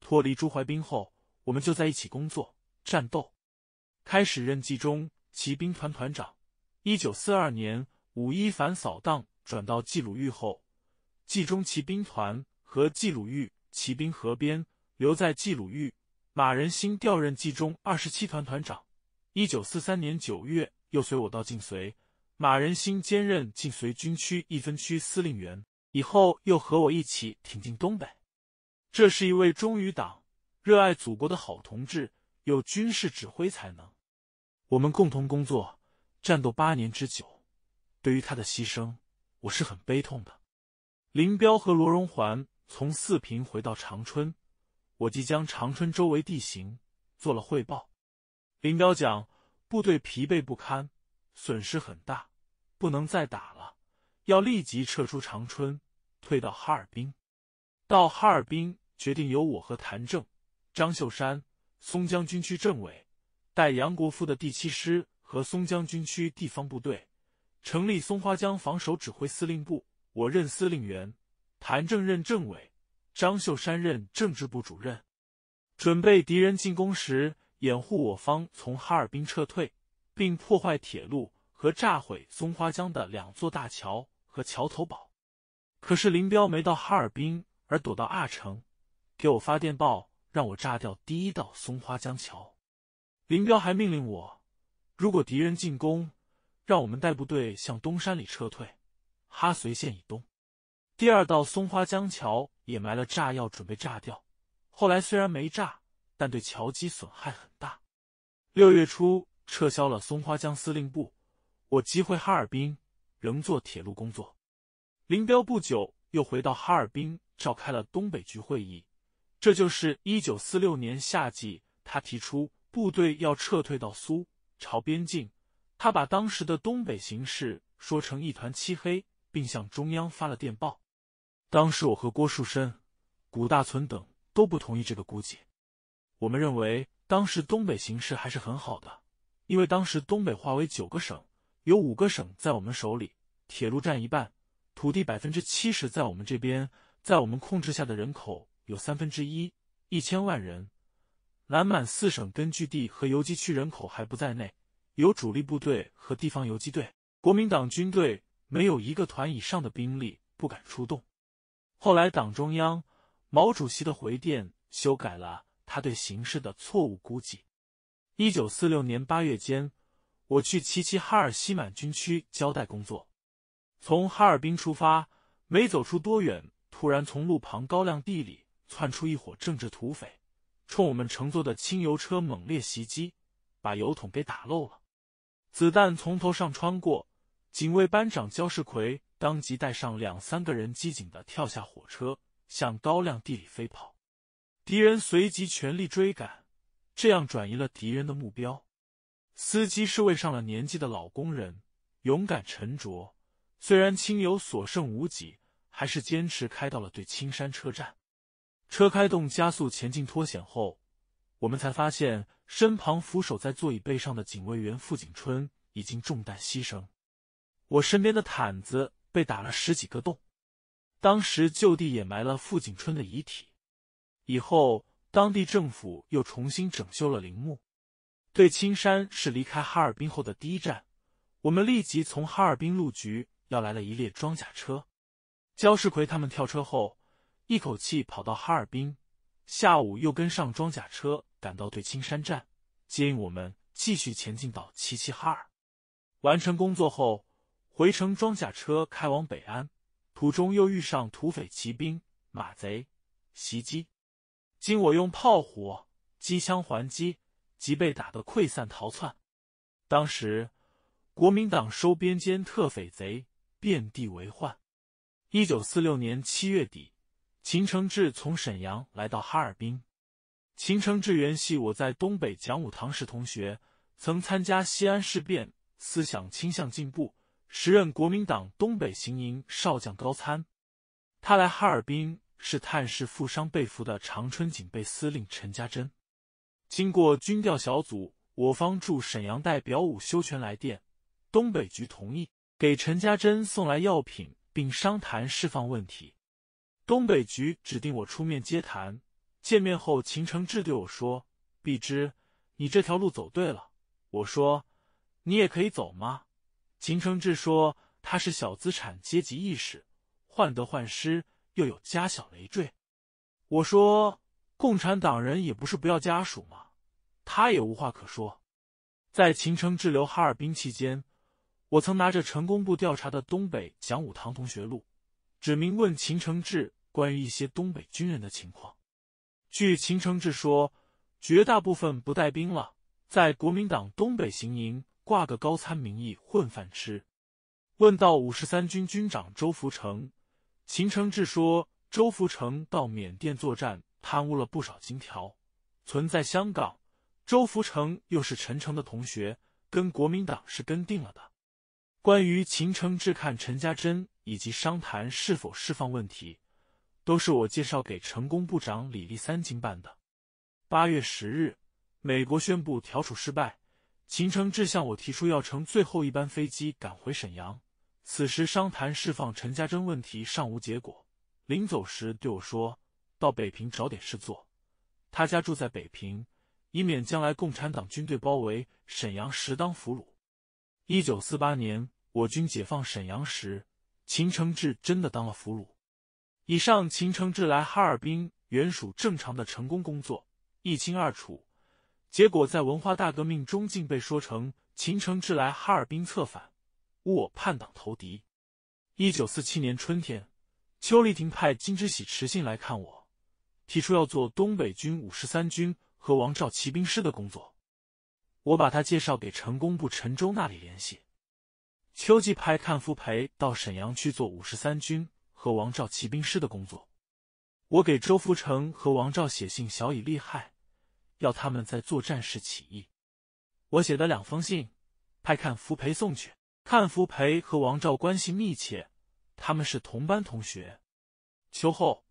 脱离朱怀兵后，我们就在一起工作。战斗，开始任冀中骑兵团团长。一九四二年五一反扫荡，转到冀鲁豫后，冀中骑兵团和冀鲁豫骑兵合编，留在冀鲁豫。马仁兴调任冀中二十七团团长。一九四三年九月，又随我到晋绥。马仁兴兼任晋绥军区一分区司令员，以后又和我一起挺进东北。这是一位忠于党、热爱祖国的好同志。有军事指挥才能，我们共同工作战斗八年之久，对于他的牺牲，我是很悲痛的。林彪和罗荣桓从四平回到长春，我即将长春周围地形做了汇报。林彪讲，部队疲惫不堪，损失很大，不能再打了，要立即撤出长春，退到哈尔滨。到哈尔滨，决定由我和谭政、张秀山。松江军区政委带杨国富的第七师和松江军区地方部队，成立松花江防守指挥司令部，我任司令员，谭政任政委，张秀山任政治部主任，准备敌人进攻时掩护我方从哈尔滨撤退，并破坏铁路和炸毁松花江的两座大桥和桥头堡。可是林彪没到哈尔滨，而躲到阿城，给我发电报。让我炸掉第一道松花江桥，林彪还命令我，如果敌人进攻，让我们带部队向东山里撤退，哈绥县以东。第二道松花江桥也埋了炸药准备炸掉，后来虽然没炸，但对桥基损害很大。六月初撤销了松花江司令部，我急回哈尔滨，仍做铁路工作。林彪不久又回到哈尔滨，召开了东北局会议。这就是一九四六年夏季，他提出部队要撤退到苏朝边境。他把当时的东北形势说成一团漆黑，并向中央发了电报。当时我和郭树深、谷大存等都不同意这个估计。我们认为当时东北形势还是很好的，因为当时东北划为九个省，有五个省在我们手里，铁路占一半，土地百分之七十在我们这边，在我们控制下的人口。有三分之一，一千万人，南满四省根据地和游击区人口还不在内。有主力部队和地方游击队，国民党军队没有一个团以上的兵力不敢出动。后来，党中央毛主席的回电修改了他对形势的错误估计。一九四六年八月间，我去齐齐哈尔西满军区交代工作，从哈尔滨出发，没走出多远，突然从路旁高粱地里。窜出一伙政治土匪，冲我们乘坐的轻油车猛烈袭击，把油桶给打漏了。子弹从头上穿过，警卫班长焦世奎当即带上两三个人机警的跳下火车，向高粱地里飞跑。敌人随即全力追赶，这样转移了敌人的目标。司机是位上了年纪的老工人，勇敢沉着，虽然轻油所剩无几，还是坚持开到了对青山车站。车开动，加速前进，脱险后，我们才发现身旁扶手在座椅背上的警卫员傅景春已经中弹牺牲。我身边的毯子被打了十几个洞，当时就地掩埋了傅景春的遗体。以后当地政府又重新整修了陵墓。对青山是离开哈尔滨后的第一站，我们立即从哈尔滨路局要来了一列装甲车。焦世奎他们跳车后。一口气跑到哈尔滨，下午又跟上装甲车赶到对青山站接应我们，继续前进到齐齐哈尔。完成工作后，回程装甲车开往北安，途中又遇上土匪骑兵、马贼袭击。经我用炮火、机枪还击，即被打得溃散逃窜。当时国民党收编兼特匪贼遍地为患。一九四六年七月底。秦承志从沈阳来到哈尔滨。秦承志原系我在东北讲武堂时同学，曾参加西安事变，思想倾向进步，时任国民党东北行营少将高参。他来哈尔滨是探视负伤被俘的长春警备司令陈家珍。经过军调小组，我方驻沈阳代表武修权来电，东北局同意给陈家珍送来药品，并商谈释放问题。东北局指定我出面接谈。见面后，秦承志对我说：“必之，你这条路走对了。”我说：“你也可以走吗？”秦承志说：“他是小资产阶级意识，患得患失，又有家小累赘。”我说：“共产党人也不是不要家属吗？”他也无话可说。在秦承志留哈尔滨期间，我曾拿着成功部调查的东北讲武堂同学录，指名问秦承志。关于一些东北军人的情况，据秦承志说，绝大部分不带兵了，在国民党东北行营挂个高参名义混饭吃。问到五十三军军长周福成，秦承志说周福成到缅甸作战，贪污了不少金条，存在香港。周福成又是陈诚的同学，跟国民党是跟定了的。关于秦承志看陈家珍以及商谈是否释放问题。都是我介绍给成功部长李立三经办的。八月十日，美国宣布调处失败。秦承志向我提出要乘最后一班飞机赶回沈阳，此时商谈释放陈嘉珍问题尚无结果。临走时对我说：“到北平找点事做，他家住在北平，以免将来共产党军队包围沈阳时当俘虏。”一九四八年，我军解放沈阳时，秦承志真的当了俘虏。以上秦承志来哈尔滨，原属正常的成功工作，一清二楚。结果在文化大革命中，竟被说成秦承志来哈尔滨策反，误我叛党投敌。一九四七年春天，邱立婷派金之喜持信来看我，提出要做东北军五十三军和王兆骑兵师的工作，我把他介绍给成功部陈州那里联系。秋季派看福培到沈阳去做五十三军。和王赵骑兵师的工作，我给周福成和王赵写信小以利害，要他们在作战时起义。我写的两封信派看福培送去。看福培和王赵关系密切，他们是同班同学。秋后，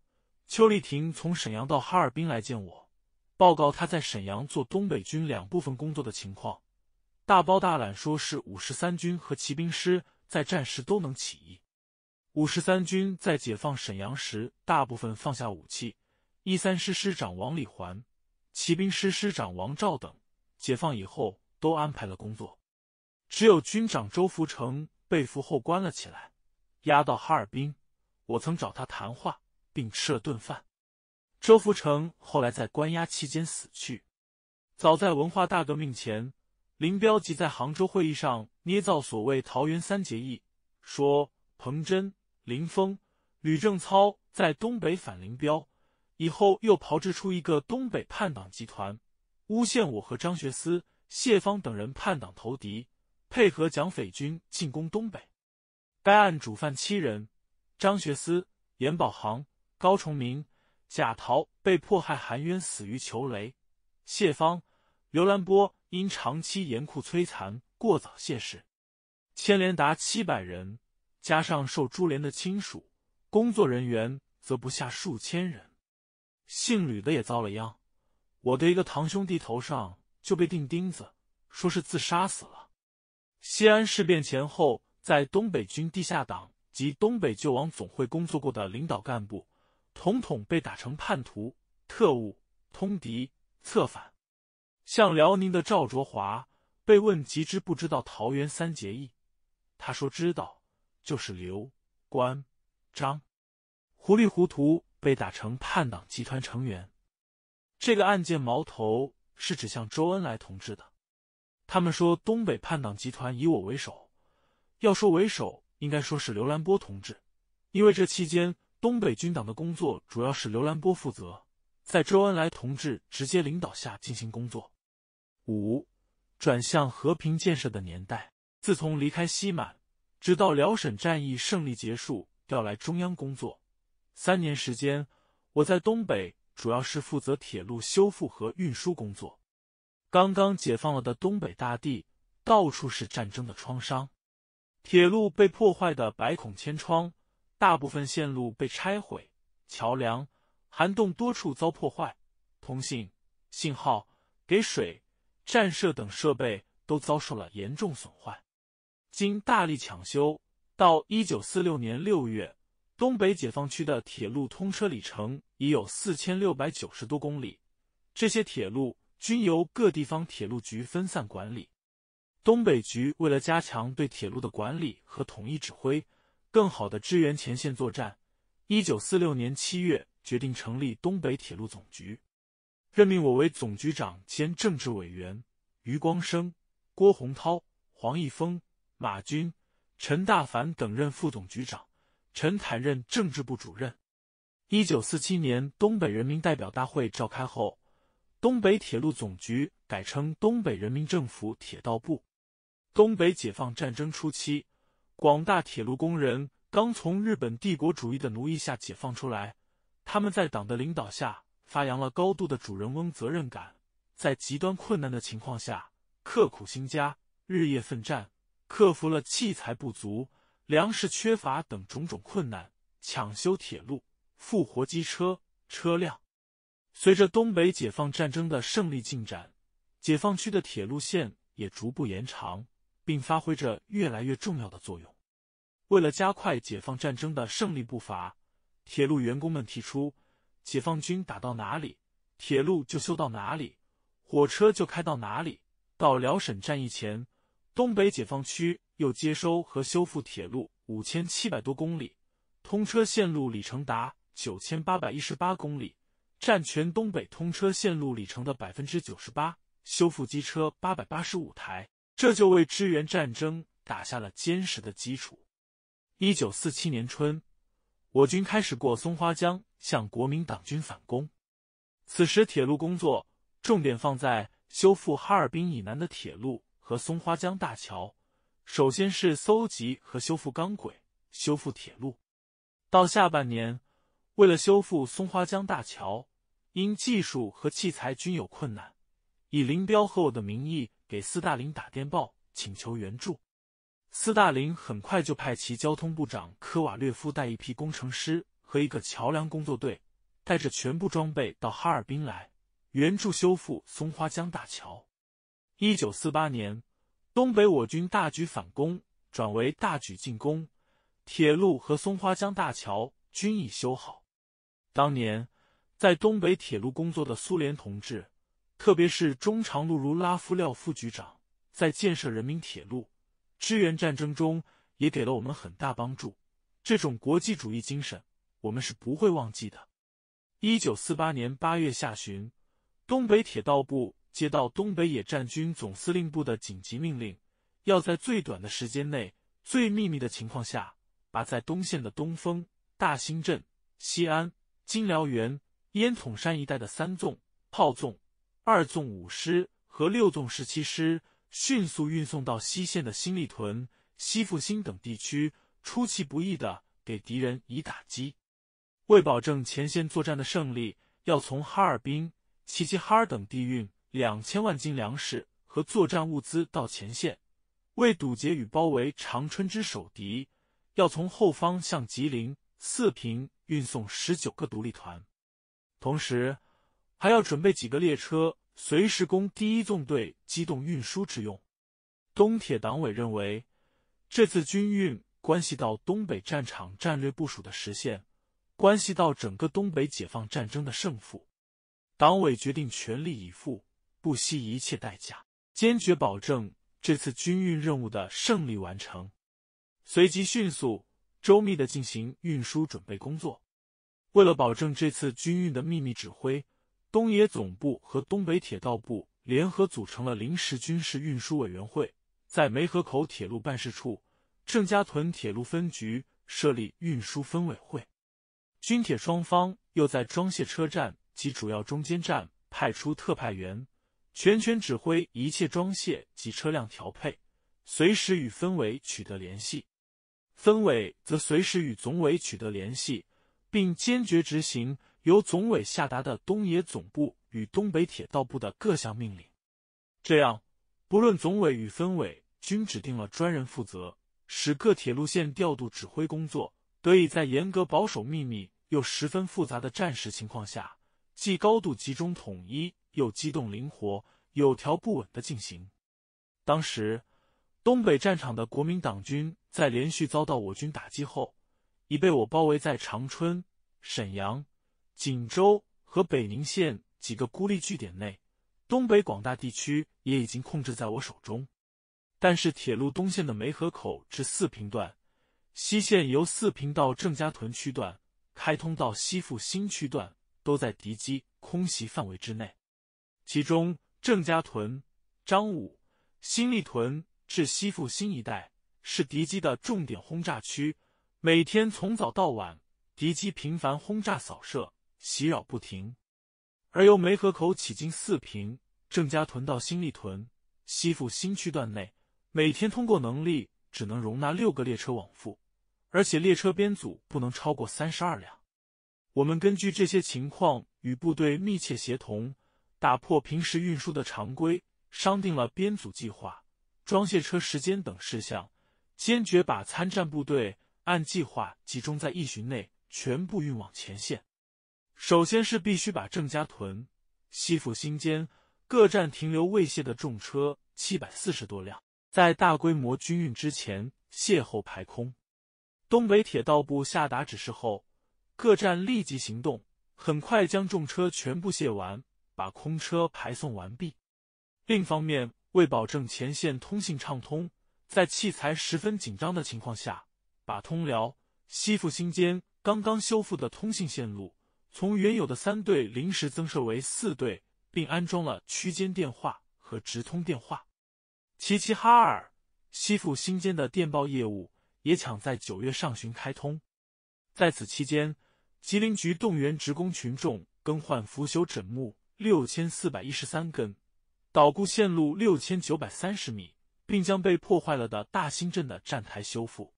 邱丽婷从沈阳到哈尔滨来见我，报告他在沈阳做东北军两部分工作的情况，大包大揽，说是五十三军和骑兵师在战时都能起义。五十三军在解放沈阳时，大部分放下武器。一三师师长王礼环、骑兵师师长王兆等，解放以后都安排了工作。只有军长周福成被俘后关了起来，押到哈尔滨。我曾找他谈话，并吃了顿饭。周福成后来在关押期间死去。早在文化大革命前，林彪即在杭州会议上捏造所谓“桃园三结义”，说彭真。林峰、吕正操在东北反林彪以后，又炮制出一个东北叛党集团，诬陷我和张学思、谢芳等人叛党投敌，配合蒋匪军进攻东北。该案主犯七人：张学思、严宝航、高崇明、贾桃被迫害含冤死于囚雷；谢芳、刘兰波因长期严酷摧残，过早谢世。牵连达七百人。加上受株连的亲属，工作人员则不下数千人。姓吕的也遭了殃，我的一个堂兄弟头上就被钉钉子，说是自杀死了。西安事变前后，在东北军地下党及东北救亡总会工作过的领导干部，统统被打成叛徒、特务、通敌、策反。像辽宁的赵卓华，被问及知不知道桃园三结义，他说知道。就是刘关张，糊里糊涂被打成叛党集团成员。这个案件矛头是指向周恩来同志的。他们说东北叛党集团以我为首，要说为首，应该说是刘兰波同志，因为这期间东北军党的工作主要是刘兰波负责，在周恩来同志直接领导下进行工作。五，转向和平建设的年代，自从离开西满。直到辽沈战役胜利结束，调来中央工作。三年时间，我在东北主要是负责铁路修复和运输工作。刚刚解放了的东北大地，到处是战争的创伤，铁路被破坏的百孔千疮，大部分线路被拆毁，桥梁、涵洞多处遭破坏，通信、信号、给水、战设等设备都遭受了严重损坏。经大力抢修，到一九四六年六月，东北解放区的铁路通车里程已有四千六百九十多公里。这些铁路均由各地方铁路局分散管理。东北局为了加强对铁路的管理和统一指挥，更好的支援前线作战，一九四六年七月决定成立东北铁路总局，任命我为总局长兼政治委员。余光生、郭洪涛、黄义峰。马军、陈大凡等任副总局长，陈坦任政治部主任。一九四七年，东北人民代表大会召开后，东北铁路总局改称东北人民政府铁道部。东北解放战争初期，广大铁路工人刚从日本帝国主义的奴役下解放出来，他们在党的领导下发扬了高度的主人翁责任感，在极端困难的情况下刻苦兴家，日夜奋战。克服了器材不足、粮食缺乏等种种困难，抢修铁路，复活机车车辆。随着东北解放战争的胜利进展，解放区的铁路线也逐步延长，并发挥着越来越重要的作用。为了加快解放战争的胜利步伐，铁路员工们提出：“解放军打到哪里，铁路就修到哪里，火车就开到哪里。”到辽沈战役前。东北解放区又接收和修复铁路五千七百多公里，通车线路里程达九千八百一十八公里，占全东北通车线路里程的百分之九十八。修复机车八百八十五台，这就为支援战争打下了坚实的基础。一九四七年春，我军开始过松花江向国民党军反攻，此时铁路工作重点放在修复哈尔滨以南的铁路。和松花江大桥，首先是搜集和修复钢轨，修复铁路。到下半年，为了修复松花江大桥，因技术和器材均有困难，以林彪和我的名义给斯大林打电报请求援助。斯大林很快就派其交通部长科瓦略夫带一批工程师和一个桥梁工作队，带着全部装备到哈尔滨来，援助修复松花江大桥。一九四八年，东北我军大举反攻，转为大举进攻。铁路和松花江大桥均已修好。当年在东北铁路工作的苏联同志，特别是中长路如拉夫廖副局长，在建设人民铁路、支援战争中，也给了我们很大帮助。这种国际主义精神，我们是不会忘记的。一九四八年八月下旬，东北铁道部。接到东北野战军总司令部的紧急命令，要在最短的时间内、最秘密的情况下，把在东线的东风、大兴镇、西安、金辽源、烟囱山一带的三纵、炮纵、二纵五师和六纵十七师迅速运送到西线的新立屯、西复兴等地区，出其不意的给敌人以打击。为保证前线作战的胜利，要从哈尔滨、齐齐哈尔等地运。两千万斤粮食和作战物资到前线，为堵截与包围长春之守敌，要从后方向吉林四平运送十九个独立团，同时还要准备几个列车，随时供第一纵队机动运输之用。东铁党委认为，这次军运关系到东北战场战略部署的实现，关系到整个东北解放战争的胜负。党委决定全力以赴。不惜一切代价，坚决保证这次军运任务的胜利完成。随即迅速、周密的进行运输准备工作。为了保证这次军运的秘密指挥，东野总部和东北铁道部联合组成了临时军事运输委员会，在梅河口铁路办事处、郑家屯铁路分局设立运输分委会。军铁双方又在装卸车站及主要中间站派出特派员。全权指挥一切装卸及车辆调配，随时与分委取得联系；分委则随时与总委取得联系，并坚决执行由总委下达的东野总部与东北铁道部的各项命令。这样，不论总委与分委均指定了专人负责，使各铁路线调度指挥工作得以在严格保守秘密又十分复杂的战时情况下，既高度集中统一。又机动灵活，有条不紊的进行。当时，东北战场的国民党军在连续遭到我军打击后，已被我包围在长春、沈阳、锦州和北宁县几个孤立据点内。东北广大地区也已经控制在我手中。但是，铁路东线的梅河口至四平段，西线由四平到郑家屯区段，开通到西富新区段，都在敌机空袭范围之内。其中，郑家屯、张武、新立屯至西富新一带是敌机的重点轰炸区，每天从早到晚，敌机频繁轰炸扫射，袭扰不停。而由梅河口起经四平、郑家屯到新立屯、西富新区段内，每天通过能力只能容纳六个列车往复，而且列车编组不能超过三十二辆。我们根据这些情况，与部队密切协同。打破平时运输的常规，商定了编组计划、装卸车时间等事项，坚决把参战部队按计划集中在一旬内全部运往前线。首先是必须把郑家屯、西府、新间各站停留未卸的重车七百四十多辆，在大规模军运之前卸后排空。东北铁道部下达指示后，各站立即行动，很快将重车全部卸完。把空车排送完毕。另一方面，为保证前线通信畅通，在器材十分紧张的情况下，把通辽西富新间刚刚修复的通信线路从原有的三队临时增设为四队，并安装了区间电话和直通电话。齐齐哈尔西富新间的电报业务也抢在九月上旬开通。在此期间，吉林局动员职工群众更换腐朽枕木。六千四百一十三根，导固线路六千九百三十米，并将被破坏了的大兴镇的站台修复。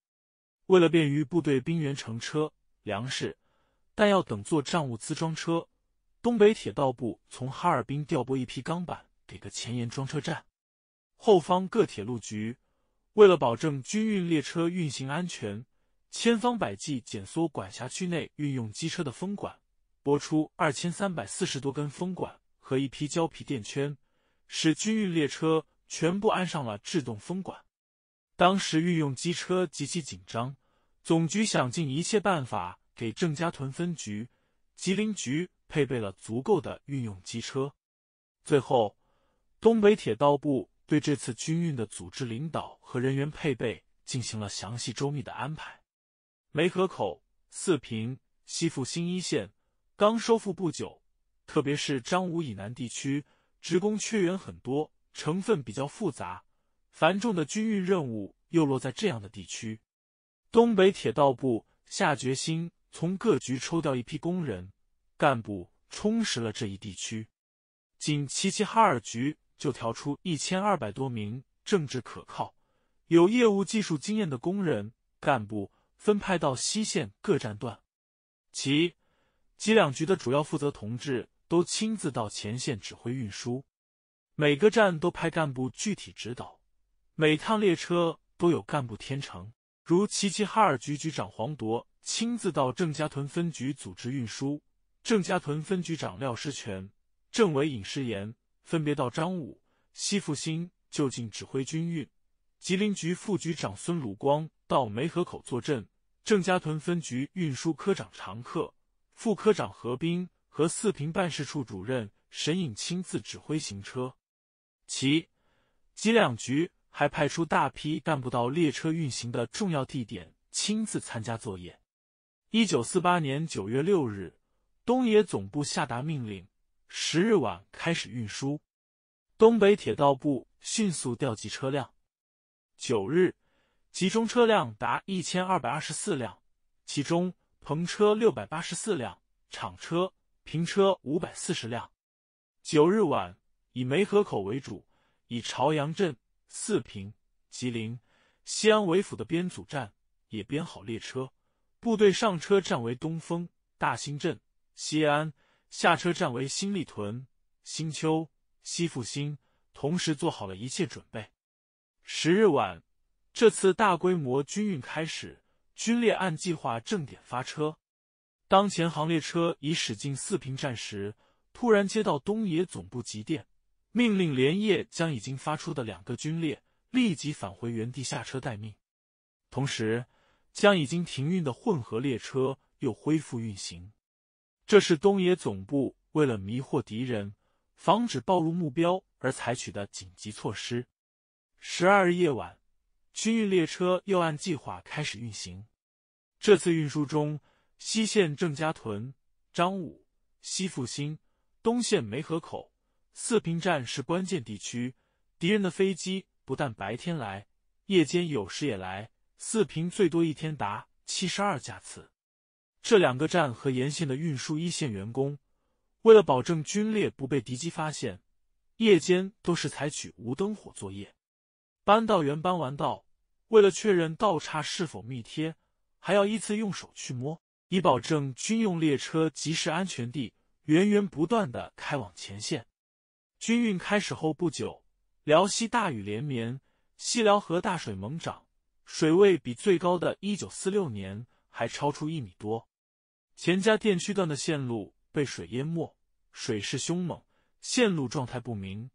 为了便于部队兵员乘车、粮食、弹药等做战物资装车，东北铁道部从哈尔滨调拨一批钢板给个前沿装车站。后方各铁路局为了保证军运列车运行安全，千方百计减缩管辖区内运用机车的风管。拨出二千三百四十多根风管和一批胶皮垫圈，使军运列车全部安上了制动风管。当时运用机车极其紧张，总局想尽一切办法给郑家屯分局、吉林局配备了足够的运用机车。最后，东北铁道部对这次军运的组织领导和人员配备进行了详细周密的安排。梅河口、四平、西富新一线。刚收复不久，特别是张武以南地区，职工缺员很多，成分比较复杂，繁重的军运任务又落在这样的地区。东北铁道部下决心从各局抽调一批工人干部，充实了这一地区。仅齐齐哈尔局就调出一千二百多名政治可靠、有业务技术经验的工人干部，分派到西线各站段。其吉两局的主要负责同志都亲自到前线指挥运输，每个站都派干部具体指导，每趟列车都有干部添乘。如齐齐哈尔局局长黄铎亲自到郑家屯分局组织运输，郑家屯分局长廖师全、政委尹世炎分别到张武、西复兴就近指挥军运。吉林局副局长孙鲁光到梅河口坐镇，郑家屯分局运输科长常客。副科长何斌和四平办事处主任沈颖亲自指挥行车，其机两局还派出大批干部到列车运行的重要地点亲自参加作业。一九四八年九月六日，东野总部下达命令，十日晚开始运输。东北铁道部迅速调集车辆，九日集中车辆达一千二百二十四辆，其中。篷车六百八十四辆，厂车、平车五百四十辆。九日晚，以梅河口为主，以朝阳镇、四平、吉林、西安为辅的编组站也编好列车，部队上车站为东风大兴镇西安，下车站为新立屯、新丘、西阜新，同时做好了一切准备。十日晚，这次大规模军运开始。军列按计划正点发车，当前行列车已驶进四平站时，突然接到东野总部急电，命令连夜将已经发出的两个军列立即返回原地下车待命，同时将已经停运的混合列车又恢复运行。这是东野总部为了迷惑敌人，防止暴露目标而采取的紧急措施。十二日夜晚。军运列车又按计划开始运行。这次运输中，西线郑家屯、张武、西阜兴，东线梅河口、四平站是关键地区。敌人的飞机不但白天来，夜间有时也来。四平最多一天达七十二架次。这两个站和沿线的运输一线员工，为了保证军列不被敌机发现，夜间都是采取无灯火作业。搬到员搬完到，为了确认道岔是否密贴，还要依次用手去摸，以保证军用列车及时、安全地、源源不断的开往前线。军运开始后不久，辽西大雨连绵，西辽河大水猛涨，水位比最高的一九四六年还超出一米多。钱家店区段的线路被水淹没，水势凶猛，线路状态不明，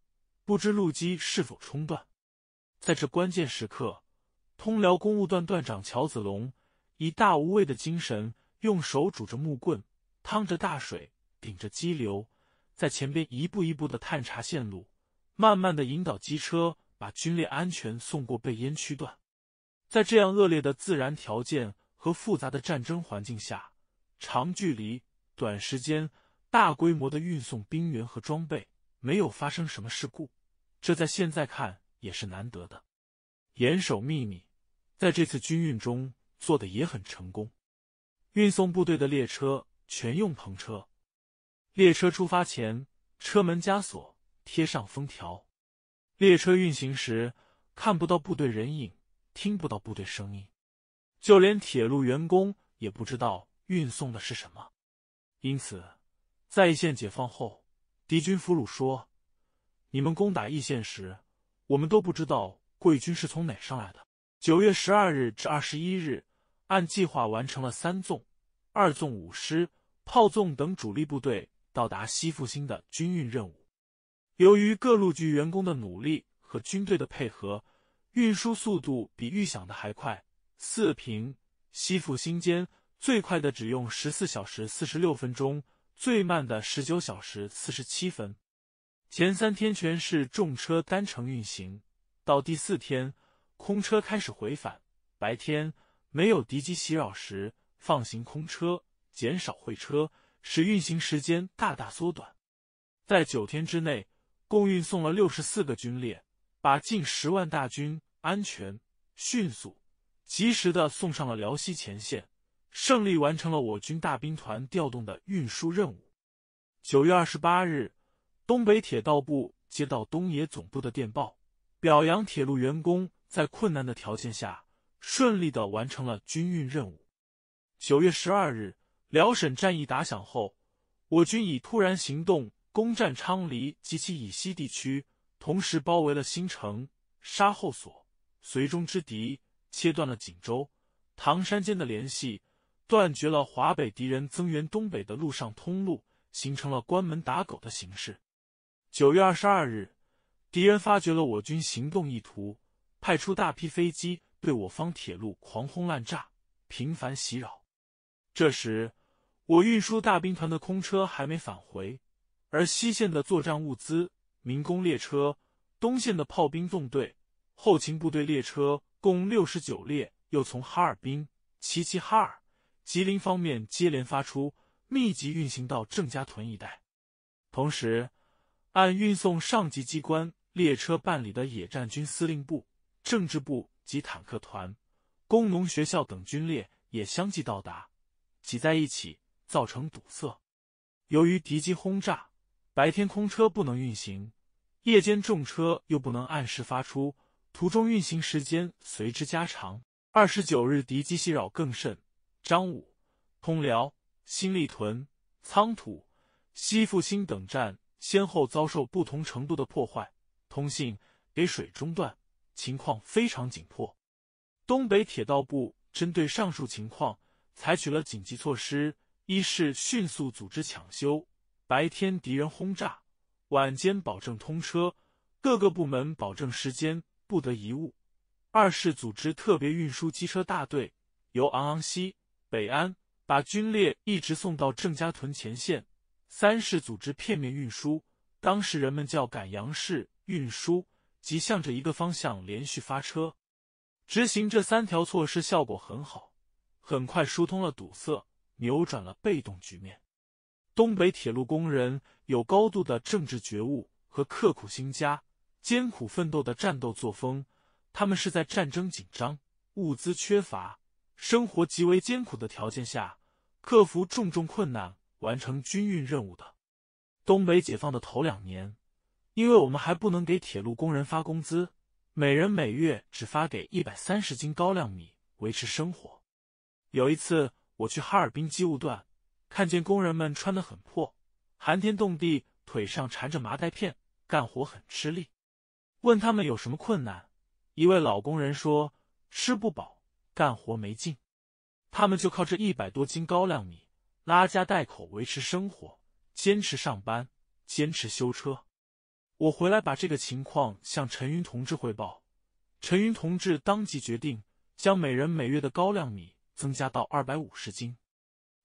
不知路基是否冲断。在这关键时刻。通辽公务段段长乔子龙以大无畏的精神，用手拄着木棍，趟着大水，顶着激流，在前边一步一步的探查线路，慢慢的引导机车把军列安全送过被淹区段。在这样恶劣的自然条件和复杂的战争环境下，长距离、短时间、大规模的运送兵员和装备，没有发生什么事故，这在现在看也是难得的。严守秘密。在这次军运中做的也很成功，运送部队的列车全用篷车，列车出发前车门加锁，贴上封条，列车运行时看不到部队人影，听不到部队声音，就连铁路员工也不知道运送的是什么。因此，在一线解放后，敌军俘虏说：“你们攻打一线时，我们都不知道贵军是从哪上来的。”九月十二日至二十一日，按计划完成了三纵、二纵五师、炮纵等主力部队到达西复兴的军运任务。由于各路局员工的努力和军队的配合，运输速度比预想的还快。四平西复兴间最快的只用十四小时四十六分钟，最慢的十九小时四十七分。前三天全是重车单程运行，到第四天。空车开始回返。白天没有敌机袭扰时，放行空车，减少会车，使运行时间大大缩短。在九天之内，共运送了六十四个军列，把近十万大军安全、迅速、及时的送上了辽西前线，胜利完成了我军大兵团调动的运输任务。九月二十八日，东北铁道部接到东野总部的电报，表扬铁路员工。在困难的条件下，顺利的完成了军运任务。九月十二日，辽沈战役打响后，我军以突然行动攻占昌黎及其以西地区，同时包围了新城、沙后所、绥中之敌，切断了锦州、唐山间的联系，断绝了华北敌人增援东北的路上通路，形成了关门打狗的形式。九月二十二日，敌人发觉了我军行动意图。派出大批飞机对我方铁路狂轰滥炸，频繁袭扰。这时，我运输大兵团的空车还没返回，而西线的作战物资、民工列车，东线的炮兵纵队、后勤部队列车，共六十九列，又从哈尔滨、齐齐哈尔、吉林方面接连发出，密集运行到郑家屯一带。同时，按运送上级机关列车办理的野战军司令部。政治部及坦克团、工农学校等军列也相继到达，挤在一起，造成堵塞。由于敌机轰炸，白天空车不能运行，夜间重车又不能按时发出，途中运行时间随之加长。二十九日，敌机袭扰更甚，张武、通辽、新立屯、仓土、西富兴等站先后遭受不同程度的破坏，通信、给水中断。情况非常紧迫，东北铁道部针对上述情况采取了紧急措施：一是迅速组织抢修，白天敌人轰炸，晚间保证通车，各个部门保证时间不得贻误；二是组织特别运输机车大队，由昂昂溪、北安把军列一直送到郑家屯前线；三是组织片面运输，当时人们叫赶羊式运输。即向着一个方向连续发车，执行这三条措施效果很好，很快疏通了堵塞，扭转了被动局面。东北铁路工人有高度的政治觉悟和刻苦心加、艰苦奋斗的战斗作风，他们是在战争紧张、物资缺乏、生活极为艰苦的条件下，克服重重困难，完成军运任务的。东北解放的头两年。因为我们还不能给铁路工人发工资，每人每月只发给一百三十斤高粱米维持生活。有一次，我去哈尔滨机务段，看见工人们穿得很破，寒天冻地，腿上缠着麻袋片，干活很吃力。问他们有什么困难，一位老工人说：“吃不饱，干活没劲。”他们就靠这一百多斤高粱米拉家带口维持生活，坚持上班，坚持修车。我回来把这个情况向陈云同志汇报，陈云同志当即决定将每人每月的高粱米增加到二百五十斤，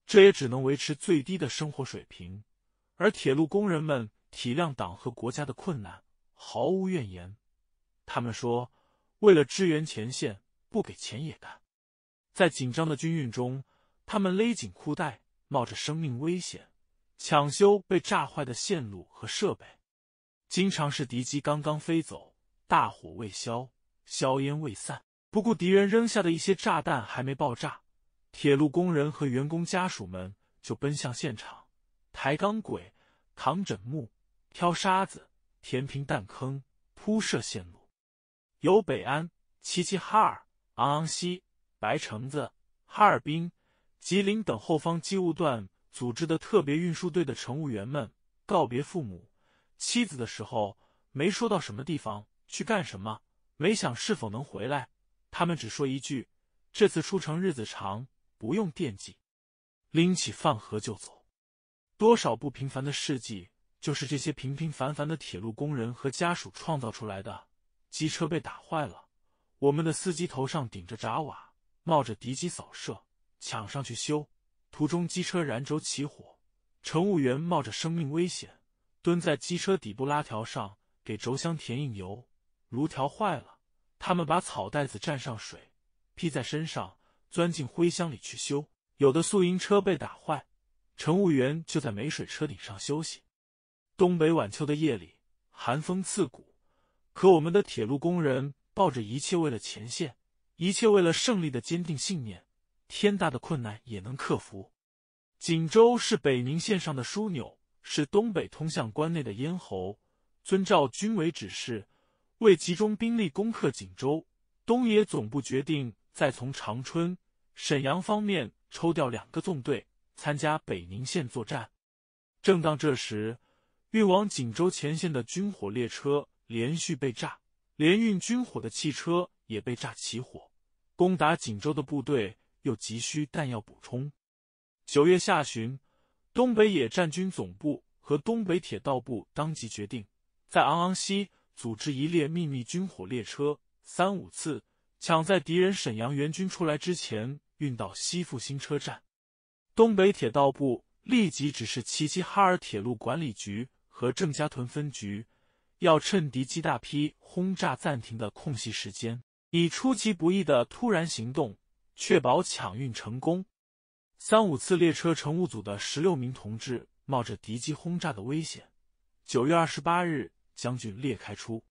这也只能维持最低的生活水平。而铁路工人们体谅党和国家的困难，毫无怨言。他们说：“为了支援前线，不给钱也干。”在紧张的军运中，他们勒紧裤带，冒着生命危险抢修被炸坏的线路和设备。经常是敌机刚刚飞走，大火未消，硝烟未散，不顾敌人扔下的一些炸弹还没爆炸，铁路工人和员工家属们就奔向现场，抬钢轨，扛枕木，挑沙子，填平弹坑，铺设线路。由北安、齐齐哈尔、昂昂溪、白城子、哈尔滨、吉林等后方机务段组织的特别运输队的乘务员们，告别父母。妻子的时候没说到什么地方去干什么，没想是否能回来。他们只说一句：“这次出城日子长，不用惦记。”拎起饭盒就走。多少不平凡的事迹，就是这些平平凡凡的铁路工人和家属创造出来的。机车被打坏了，我们的司机头上顶着炸瓦，冒着敌机扫射，抢上去修。途中机车燃轴起火，乘务员冒着生命危险。蹲在机车底部拉条上给轴箱填硬油，炉条坏了，他们把草袋子蘸上水披在身上，钻进灰箱里去修。有的宿营车被打坏，乘务员就在没水车顶上休息。东北晚秋的夜里，寒风刺骨，可我们的铁路工人抱着一切为了前线，一切为了胜利的坚定信念，天大的困难也能克服。锦州是北宁线上的枢纽。是东北通向关内的咽喉。遵照军委指示，为集中兵力攻克锦州，东野总部决定再从长春、沈阳方面抽调两个纵队参加北宁线作战。正当这时，运往锦州前线的军火列车连续被炸，连运军火的汽车也被炸起火。攻打锦州的部队又急需弹药补充。九月下旬。东北野战军总部和东北铁道部当即决定，在昂昂溪组织一列秘密军火列车，三五次抢在敌人沈阳援军出来之前运到西富新车站。东北铁道部立即指示齐齐哈尔铁路管理局和郑家屯分局，要趁敌机大批轰炸暂停的空隙时间，以出其不意的突然行动，确保抢运成功。三五次列车乘务组的十六名同志冒着敌机轰炸的危险，九月二十八日，将军列开出，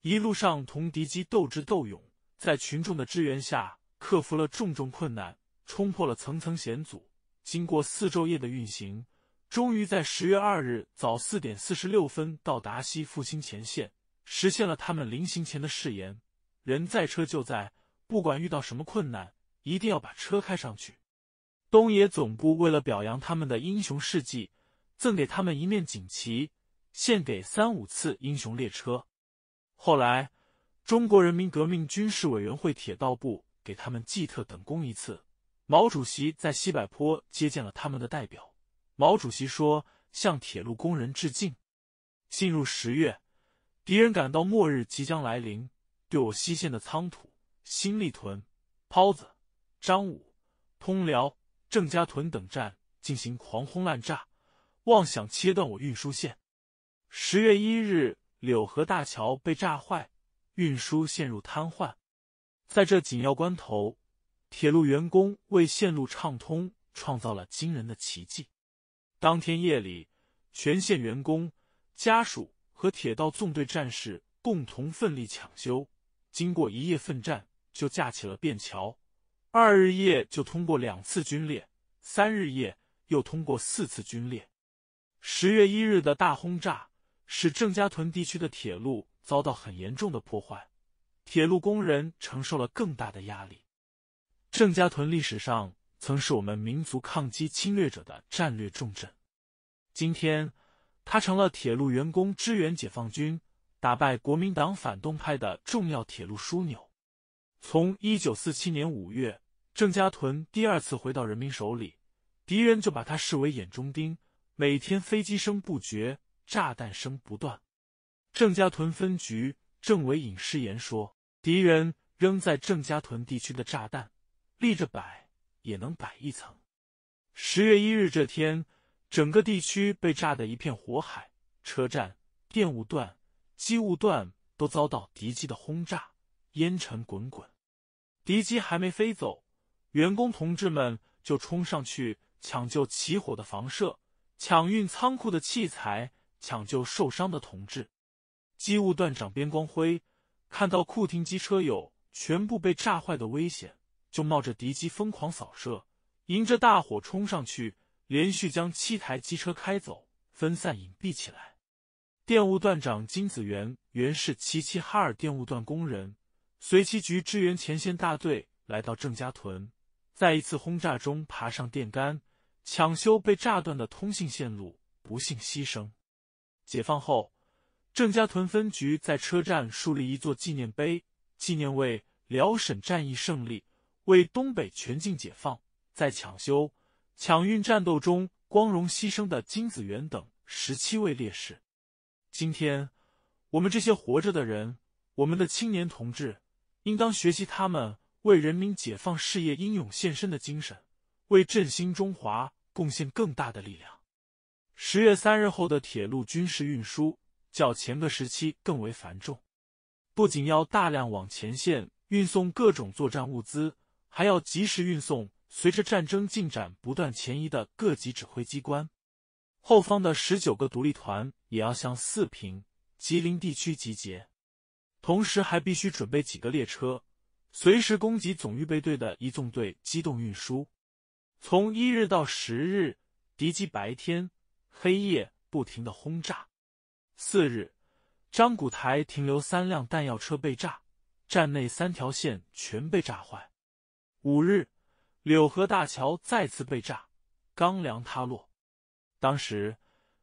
一路上同敌机斗智斗勇，在群众的支援下，克服了重重困难，冲破了层层险阻。经过四昼夜的运行，终于在十月二日早四点四十六分到达西复兴前线，实现了他们临行前的誓言：人在车就在，不管遇到什么困难，一定要把车开上去。东野总部为了表扬他们的英雄事迹，赠给他们一面锦旗，献给三五次英雄列车。后来，中国人民革命军事委员会铁道部给他们记特等功一次。毛主席在西柏坡接见了他们的代表。毛主席说：“向铁路工人致敬。”进入十月，敌人感到末日即将来临，对我西线的仓土、新立屯、泡子、张武、通辽。郑家屯等站进行狂轰滥炸，妄想切断我运输线。十月一日，柳河大桥被炸坏，运输陷入瘫痪。在这紧要关头，铁路员工为线路畅通创造了惊人的奇迹。当天夜里，全县员工、家属和铁道纵队战士共同奋力抢修，经过一夜奋战，就架起了便桥。二日夜就通过两次军裂，三日夜又通过四次军裂。十月一日的大轰炸使郑家屯地区的铁路遭到很严重的破坏，铁路工人承受了更大的压力。郑家屯历史上曾是我们民族抗击侵略者的战略重镇，今天它成了铁路员工支援解放军、打败国民党反动派的重要铁路枢纽。从一九四七年五月。郑家屯第二次回到人民手里，敌人就把他视为眼中钉。每天飞机声不绝，炸弹声不断。郑家屯分局政委尹世言说：“敌人扔在郑家屯地区的炸弹，立着摆也能摆一层。”十月一日这天，整个地区被炸得一片火海，车站、电务段、机务段都遭到敌机的轰炸，烟尘滚滚。敌机还没飞走。员工同志们就冲上去抢救起火的房舍，抢运仓库的器材，抢救受伤的同志。机务段长边光辉看到库停机车有全部被炸坏的危险，就冒着敌机疯狂扫射，迎着大火冲上去，连续将七台机车开走，分散隐蔽起来。电务段长金子元原是齐齐哈尔电务段工人，随其局支援前线大队来到郑家屯。在一次轰炸中爬上电杆抢修被炸断的通信线路，不幸牺牲。解放后，郑家屯分局在车站树立一座纪念碑，纪念为辽沈战役胜利、为东北全境解放，在抢修、抢运战斗中光荣牺牲的金子元等十七位烈士。今天我们这些活着的人，我们的青年同志，应当学习他们。为人民解放事业英勇献身的精神，为振兴中华贡献更大的力量。十月三日后的铁路军事运输，较前个时期更为繁重，不仅要大量往前线运送各种作战物资，还要及时运送随着战争进展不断前移的各级指挥机关。后方的十九个独立团也要向四平、吉林地区集结，同时还必须准备几个列车。随时攻击总预备队的一纵队机动运输，从一日到十日，敌机白天黑夜不停的轰炸。四日，张古台停留三辆弹药车被炸，站内三条线全被炸坏。五日，柳河大桥再次被炸，钢梁塌落。当时，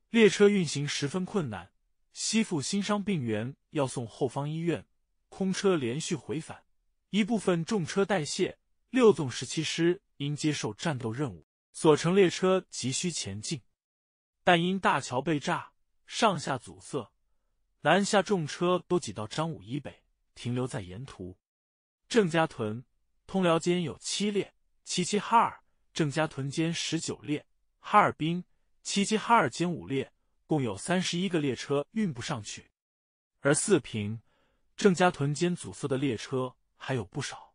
列车运行十分困难，西附新伤病员要送后方医院，空车连续回返。一部分重车代卸，六纵十七师应接受战斗任务，所乘列车急需前进，但因大桥被炸，上下阻塞，南下重车都挤到张武以北，停留在沿途。郑家屯、通辽间有七列，齐齐哈尔、郑家屯间十九列，哈尔滨、齐齐哈尔间五列，共有三十一个列车运不上去。而四平、郑家屯间阻塞的列车。还有不少。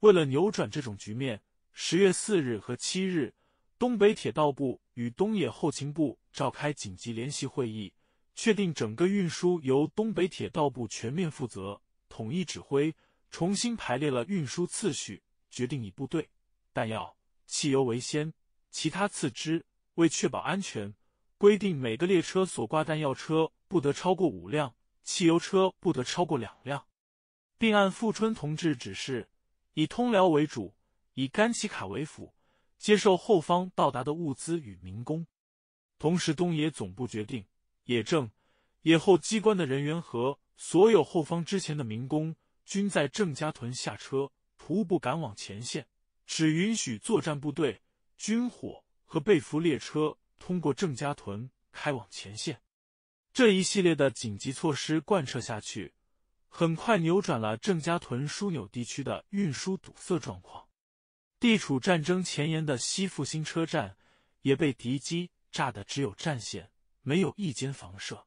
为了扭转这种局面，十月四日和七日，东北铁道部与东野后勤部召开紧急联席会议，确定整个运输由东北铁道部全面负责、统一指挥，重新排列了运输次序，决定以部队、弹药、汽油为先，其他次之。为确保安全，规定每个列车所挂弹药车不得超过五辆，汽油车不得超过两辆。并按富春同志指示，以通辽为主，以甘其卡为辅，接受后方到达的物资与民工。同时，东野总部决定，野政、野后机关的人员和所有后方之前的民工，均在郑家屯下车，徒步赶往前线。只允许作战部队、军火和被俘列车通过郑家屯开往前线。这一系列的紧急措施贯彻下去。很快扭转了郑家屯枢纽地区的运输堵塞状况。地处战争前沿的西复兴车站也被敌机炸得只有战线，没有一间房舍。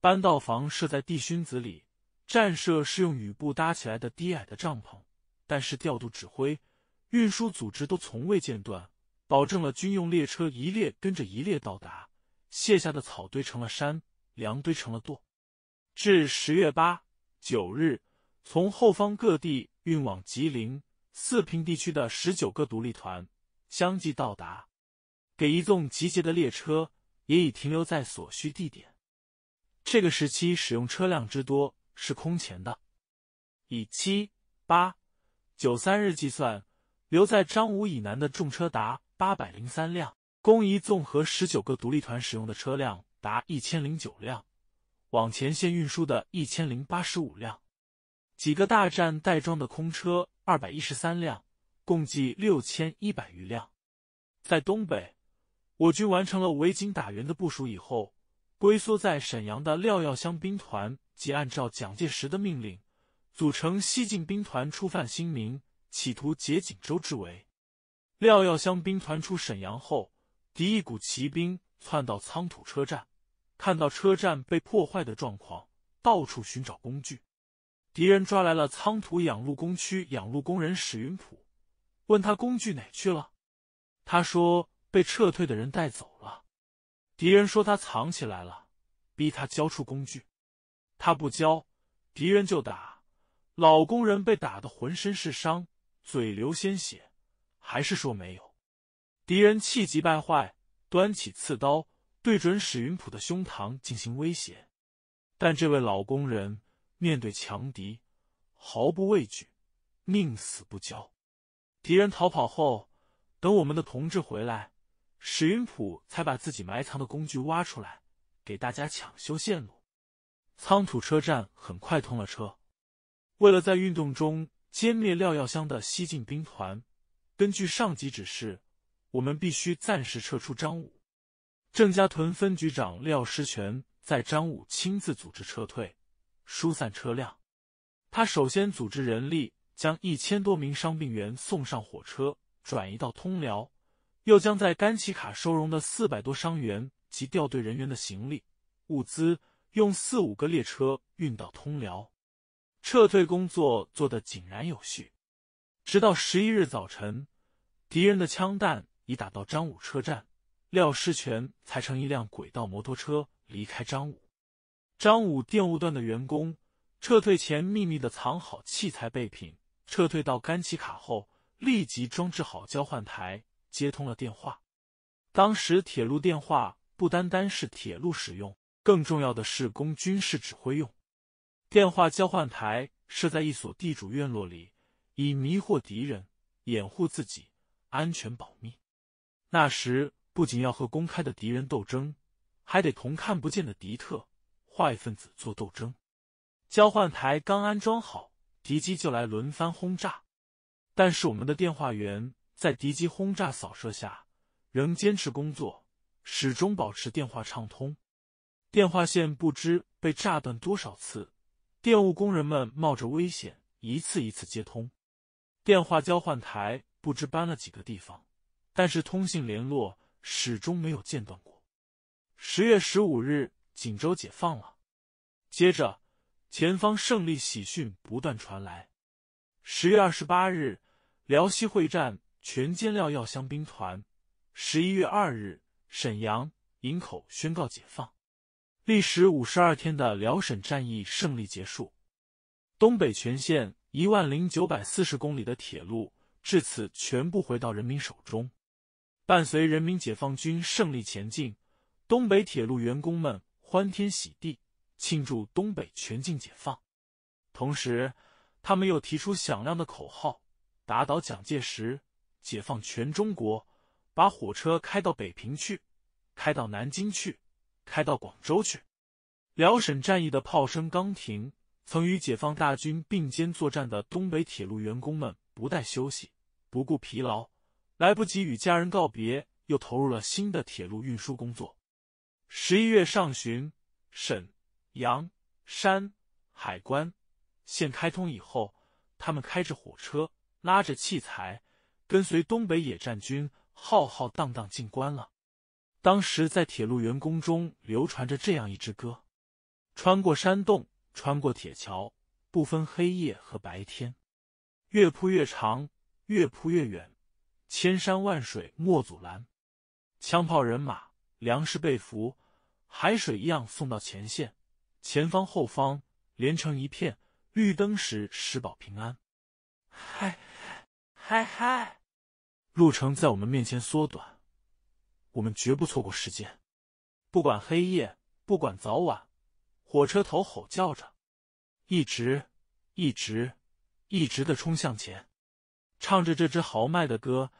搬道房设在地熏子里，战设是用雨布搭起来的低矮的帐篷。但是调度指挥、运输组织都从未间断，保证了军用列车一列跟着一列到达。卸下的草堆成了山，粮堆成了垛。至十月八。九日，从后方各地运往吉林四平地区的十九个独立团相继到达，给一纵集结的列车也已停留在所需地点。这个时期使用车辆之多是空前的。以七、八、九三日计算，留在张武以南的重车达八百零三辆，公一纵和十九个独立团使用的车辆达一千零九辆。往前线运输的一千零八十五辆，几个大站带装的空车二百一十三辆，共计六千一百余辆。在东北，我军完成了围锦打援的部署以后，龟缩在沈阳的廖耀湘兵团即按照蒋介石的命令，组成西进兵团，出犯新民，企图解锦州之围。廖耀湘兵团出沈阳后，敌一股骑兵窜到仓土车站。看到车站被破坏的状况，到处寻找工具。敌人抓来了仓土养路工区养路工人史云普，问他工具哪去了？他说被撤退的人带走了。敌人说他藏起来了，逼他交出工具。他不交，敌人就打。老工人被打得浑身是伤，嘴流鲜血，还是说没有。敌人气急败坏，端起刺刀。对准史云普的胸膛进行威胁，但这位老工人面对强敌毫不畏惧，宁死不交。敌人逃跑后，等我们的同志回来，史云普才把自己埋藏的工具挖出来，给大家抢修线路。仓土车站很快通了车。为了在运动中歼灭廖耀湘的西进兵团，根据上级指示，我们必须暂时撤出张武。郑家屯分局长廖师全在张武亲自组织撤退、疏散车辆。他首先组织人力将一千多名伤病员送上火车，转移到通辽；又将在甘旗卡收容的四百多伤员及掉队人员的行李、物资，用四五个列车运到通辽。撤退工作做得井然有序。直到十一日早晨，敌人的枪弹已打到张武车站。廖世权才乘一辆轨道摩托车离开张武。张武电务段的员工撤退前秘密的藏好器材备品，撤退到干旗卡后，立即装置好交换台，接通了电话。当时铁路电话不单单是铁路使用，更重要的是供军事指挥用。电话交换台设在一所地主院落里，以迷惑敌人，掩护自己安全保密。那时。不仅要和公开的敌人斗争，还得同看不见的敌特、坏分子做斗争。交换台刚安装好，敌机就来轮番轰炸。但是我们的电话员在敌机轰炸扫射下仍坚持工作，始终保持电话畅通。电话线不知被炸断多少次，电务工人们冒着危险一次一次接通。电话交换台不知搬了几个地方，但是通信联络。始终没有间断过。十月十五日，锦州解放了，接着前方胜利喜讯不断传来。十月二十八日，辽西会战全歼廖耀湘兵团。十一月二日，沈阳、营口宣告解放。历时五十二天的辽沈战役胜利结束，东北全线一万零九百四十公里的铁路至此全部回到人民手中。伴随人民解放军胜利前进，东北铁路员工们欢天喜地庆祝东北全境解放，同时，他们又提出响亮的口号：打倒蒋介石，解放全中国，把火车开到北平去，开到南京去，开到广州去。辽沈战役的炮声刚停，曾与解放大军并肩作战的东北铁路员工们不带休息，不顾疲劳。来不及与家人告别，又投入了新的铁路运输工作。十一月上旬，沈阳山海关线开通以后，他们开着火车，拉着器材，跟随东北野战军浩浩荡荡进关了。当时在铁路员工中流传着这样一支歌：“穿过山洞，穿过铁桥，不分黑夜和白天，越铺越长，越铺越远。”千山万水莫阻拦，枪炮人马粮食被俘，海水一样送到前线。前方后方连成一片，绿灯时时保平安。嗨嗨嗨，路程在我们面前缩短，我们绝不错过时间，不管黑夜，不管早晚。火车头吼叫着，一直一直一直的冲向前，唱着这支豪迈的歌。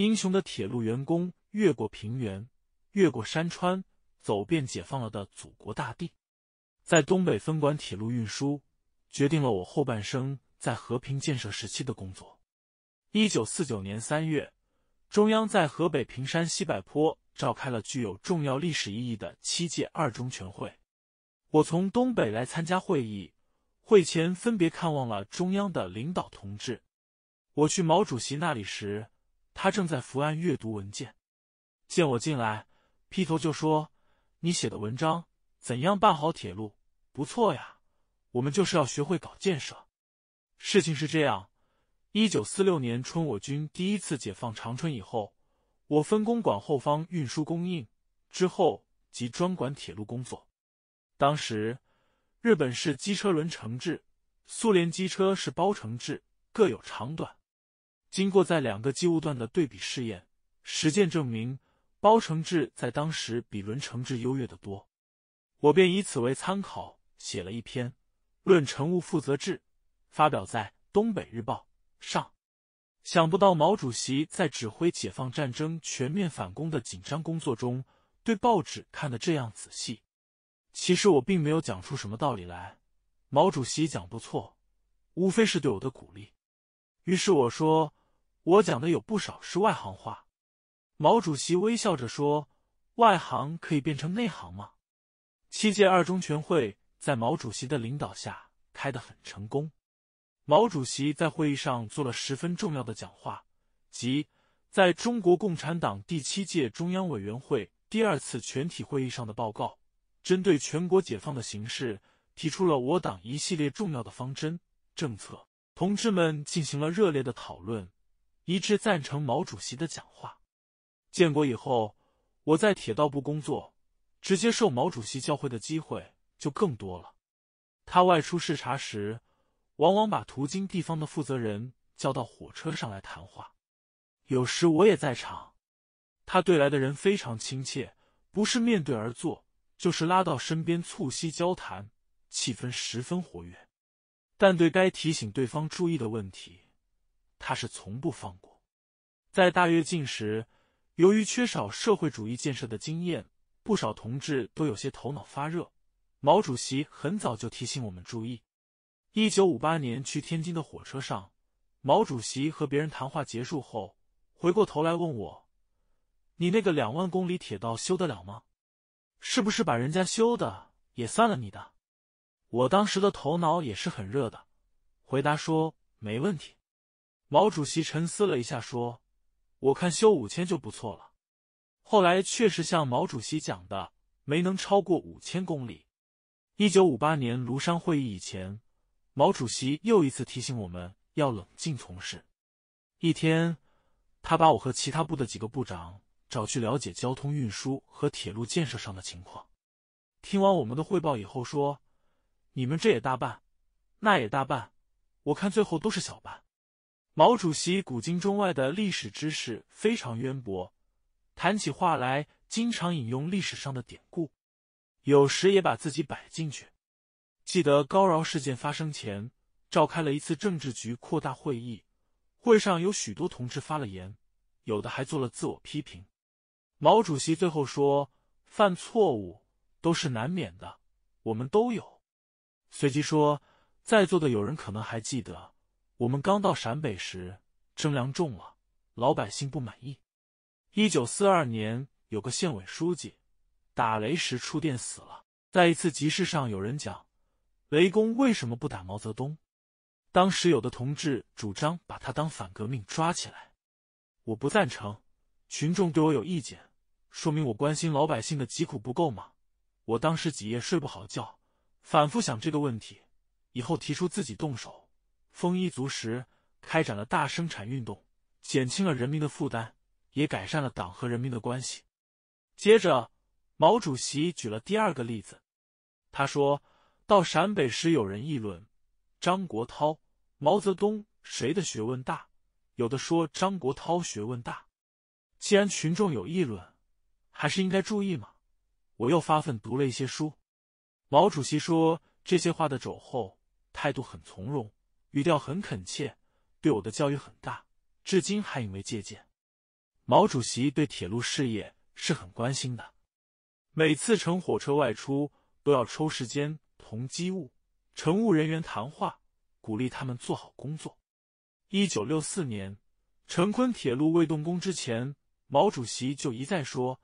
英雄的铁路员工越过平原，越过山川，走遍解放了的祖国大地。在东北分管铁路运输，决定了我后半生在和平建设时期的工作。一九四九年三月，中央在河北平山西柏坡召开了具有重要历史意义的七届二中全会。我从东北来参加会议，会前分别看望了中央的领导同志。我去毛主席那里时。他正在伏案阅读文件，见我进来，劈头就说：“你写的文章怎样办好铁路？不错呀，我们就是要学会搞建设。”事情是这样：一九四六年春，我军第一次解放长春以后，我分工管后方运输供应，之后即专管铁路工作。当时，日本是机车轮承制，苏联机车是包承制，各有长短。经过在两个机务段的对比试验，实践证明包承志在当时比轮承志优越的多。我便以此为参考，写了一篇《论乘务负责制》，发表在《东北日报》上。想不到毛主席在指挥解放战争全面反攻的紧张工作中，对报纸看得这样仔细。其实我并没有讲出什么道理来，毛主席讲不错，无非是对我的鼓励。于是我说。我讲的有不少是外行话，毛主席微笑着说：“外行可以变成内行吗？”七届二中全会在毛主席的领导下开得很成功。毛主席在会议上做了十分重要的讲话，即在中国共产党第七届中央委员会第二次全体会议上的报告，针对全国解放的形势，提出了我党一系列重要的方针政策。同志们进行了热烈的讨论。一致赞成毛主席的讲话。建国以后，我在铁道部工作，直接受毛主席教诲的机会就更多了。他外出视察时，往往把途经地方的负责人叫到火车上来谈话，有时我也在场。他对来的人非常亲切，不是面对而坐，就是拉到身边促膝交谈，气氛十分活跃。但对该提醒对方注意的问题，他是从不放过。在大跃进时，由于缺少社会主义建设的经验，不少同志都有些头脑发热。毛主席很早就提醒我们注意。一九五八年去天津的火车上，毛主席和别人谈话结束后，回过头来问我：“你那个两万公里铁道修得了吗？是不是把人家修的也算了你的？”我当时的头脑也是很热的，回答说：“没问题。”毛主席沉思了一下，说：“我看修五千就不错了。”后来确实像毛主席讲的，没能超过五千公里。一九五八年庐山会议以前，毛主席又一次提醒我们要冷静从事。一天，他把我和其他部的几个部长找去了解交通运输和铁路建设上的情况。听完我们的汇报以后，说：“你们这也大办，那也大办，我看最后都是小办。”毛主席古今中外的历史知识非常渊博，谈起话来经常引用历史上的典故，有时也把自己摆进去。记得高饶事件发生前，召开了一次政治局扩大会议，会上有许多同志发了言，有的还做了自我批评。毛主席最后说：“犯错误都是难免的，我们都有。”随即说：“在座的有人可能还记得。”我们刚到陕北时，征粮重了，老百姓不满意。一九四二年，有个县委书记打雷时触电死了。在一次集市上，有人讲：“雷公为什么不打毛泽东？”当时有的同志主张把他当反革命抓起来，我不赞成。群众对我有意见，说明我关心老百姓的疾苦不够吗？我当时几夜睡不好觉，反复想这个问题，以后提出自己动手。丰衣足食，开展了大生产运动，减轻了人民的负担，也改善了党和人民的关系。接着，毛主席举了第二个例子，他说到陕北时，有人议论张国焘、毛泽东谁的学问大，有的说张国焘学问大。既然群众有议论，还是应该注意嘛。我又发奋读了一些书。毛主席说这些话的肘后，态度很从容。语调很恳切，对我的教育很大，至今还引为借鉴。毛主席对铁路事业是很关心的，每次乘火车外出都要抽时间同机务乘务人员谈话，鼓励他们做好工作。一九六四年，成昆铁路未动工之前，毛主席就一再说：“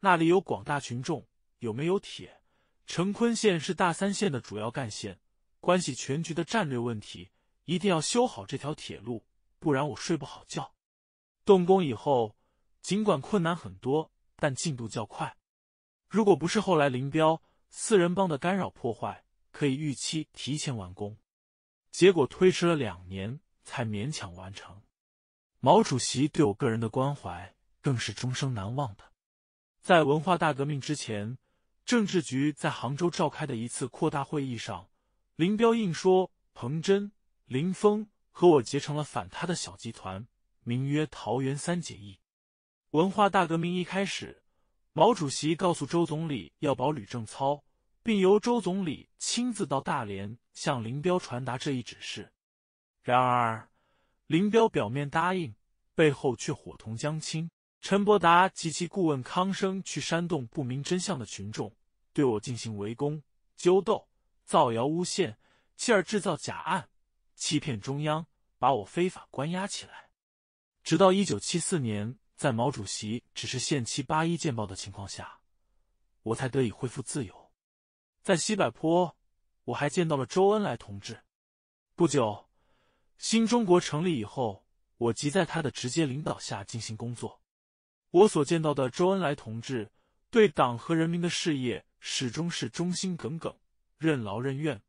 那里有广大群众，有没有铁？成昆线是大三线的主要干线，关系全局的战略问题。”一定要修好这条铁路，不然我睡不好觉。动工以后，尽管困难很多，但进度较快。如果不是后来林彪四人帮的干扰破坏，可以预期提前完工。结果推迟了两年才勉强完成。毛主席对我个人的关怀更是终生难忘的。在文化大革命之前，政治局在杭州召开的一次扩大会议上，林彪硬说彭真。林峰和我结成了反他的小集团，名曰“桃园三结义”。文化大革命一开始，毛主席告诉周总理要保吕正操，并由周总理亲自到大连向林彪传达这一指示。然而，林彪表面答应，背后却伙同江青、陈伯达及其顾问康生，去煽动不明真相的群众，对我进行围攻、纠斗、造谣诬陷，继而制造假案。欺骗中央，把我非法关押起来，直到一九七四年，在毛主席只是限期八一见报的情况下，我才得以恢复自由。在西柏坡，我还见到了周恩来同志。不久，新中国成立以后，我即在他的直接领导下进行工作。我所见到的周恩来同志，对党和人民的事业始终是忠心耿耿，任劳任怨。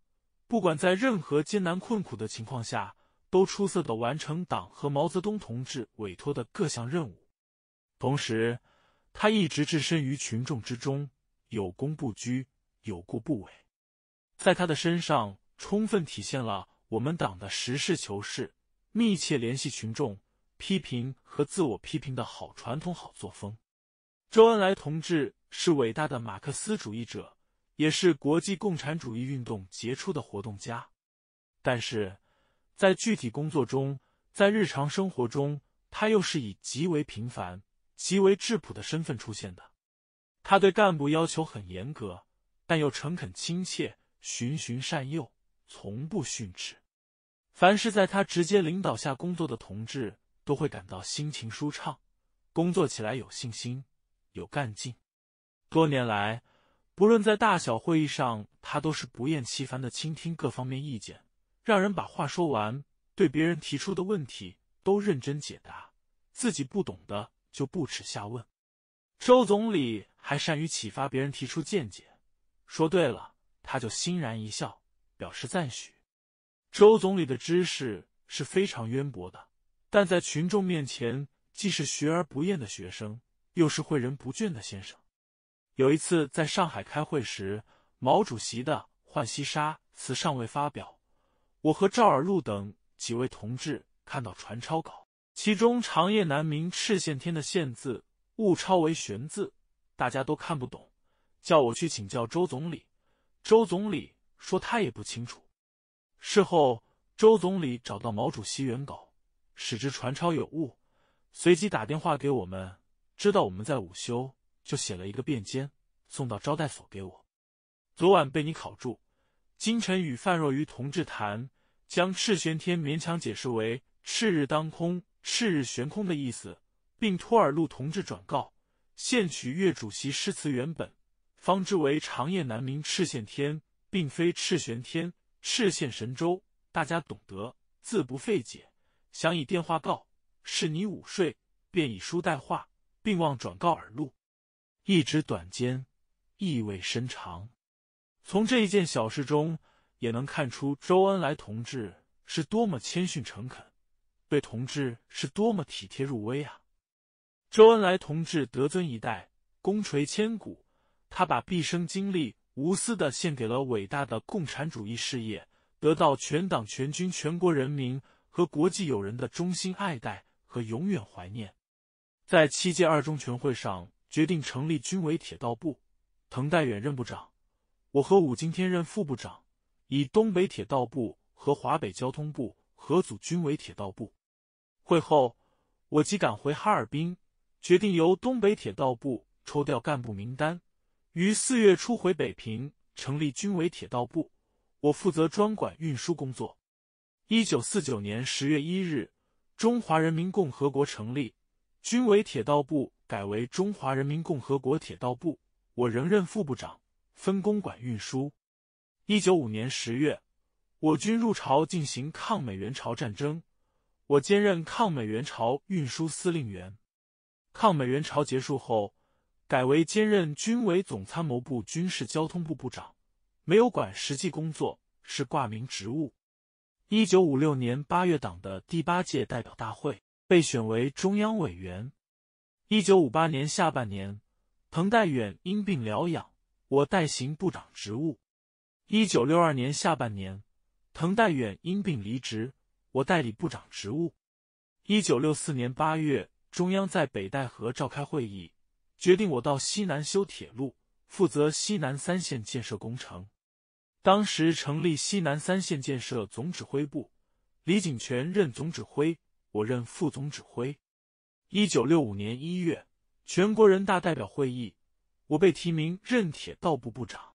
不管在任何艰难困苦的情况下，都出色的完成党和毛泽东同志委托的各项任务。同时，他一直置身于群众之中，有功不居，有过不诿，在他的身上充分体现了我们党的实事求是、密切联系群众、批评和自我批评的好传统、好作风。周恩来同志是伟大的马克思主义者。也是国际共产主义运动杰出的活动家，但是，在具体工作中，在日常生活中，他又是以极为平凡、极为质朴的身份出现的。他对干部要求很严格，但又诚恳亲切，循循善诱，从不训斥。凡是在他直接领导下工作的同志，都会感到心情舒畅，工作起来有信心、有干劲。多年来。不论在大小会议上，他都是不厌其烦的倾听各方面意见，让人把话说完。对别人提出的问题，都认真解答。自己不懂的，就不耻下问。周总理还善于启发别人提出见解，说对了，他就欣然一笑，表示赞许。周总理的知识是非常渊博的，但在群众面前，既是学而不厌的学生，又是诲人不倦的先生。有一次在上海开会时，毛主席的《浣溪沙》词尚未发表，我和赵尔陆等几位同志看到传抄稿，其中“长夜难明赤县天”的“县”字误抄为“玄”字，大家都看不懂，叫我去请教周总理。周总理说他也不清楚。事后，周总理找到毛主席原稿，使之传抄有误，随即打电话给我们，知道我们在午休。就写了一个便笺，送到招待所给我。昨晚被你考住，今晨与范若愚同志谈，将“赤玄天”勉强解释为“赤日当空，赤日悬空”的意思，并托尔路同志转告。现取岳主席诗词原本，方知为“长夜难明赤县天”，并非“赤玄天，赤县神州”。大家懂得，自不费解。想以电话告，是你午睡，便以书代话，并望转告尔露。一指短尖，意味深长。从这一件小事中，也能看出周恩来同志是多么谦逊诚恳，对同志是多么体贴入微啊！周恩来同志德尊一代，功垂千古。他把毕生精力无私的献给了伟大的共产主义事业，得到全党全军全国人民和国际友人的衷心爱戴和永远怀念。在七届二中全会上。决定成立军委铁道部，滕代远任部长，我和武今天任副部长，以东北铁道部和华北交通部合组军委铁道部。会后，我即赶回哈尔滨，决定由东北铁道部抽调干部名单，于四月初回北平成立军委铁道部，我负责专管运输工作。一九四九年十月一日，中华人民共和国成立。军委铁道部改为中华人民共和国铁道部，我仍任副部长，分工管运输。一九五五年十月，我军入朝进行抗美援朝战争，我兼任抗美援朝运输司令员。抗美援朝结束后，改为兼任军委总参谋部军事交通部部长，没有管实际工作，是挂名职务。一九五六年八月，党的第八届代表大会。被选为中央委员。一九五八年下半年，滕代远因病疗养，我代行部长职务。一九六二年下半年，滕代远因病离职，我代理部长职务。一九六四年八月，中央在北戴河召开会议，决定我到西南修铁路，负责西南三线建设工程。当时成立西南三线建设总指挥部，李井泉任总指挥。我任副总指挥。一九六五年一月，全国人大代表会议，我被提名任铁道部部长。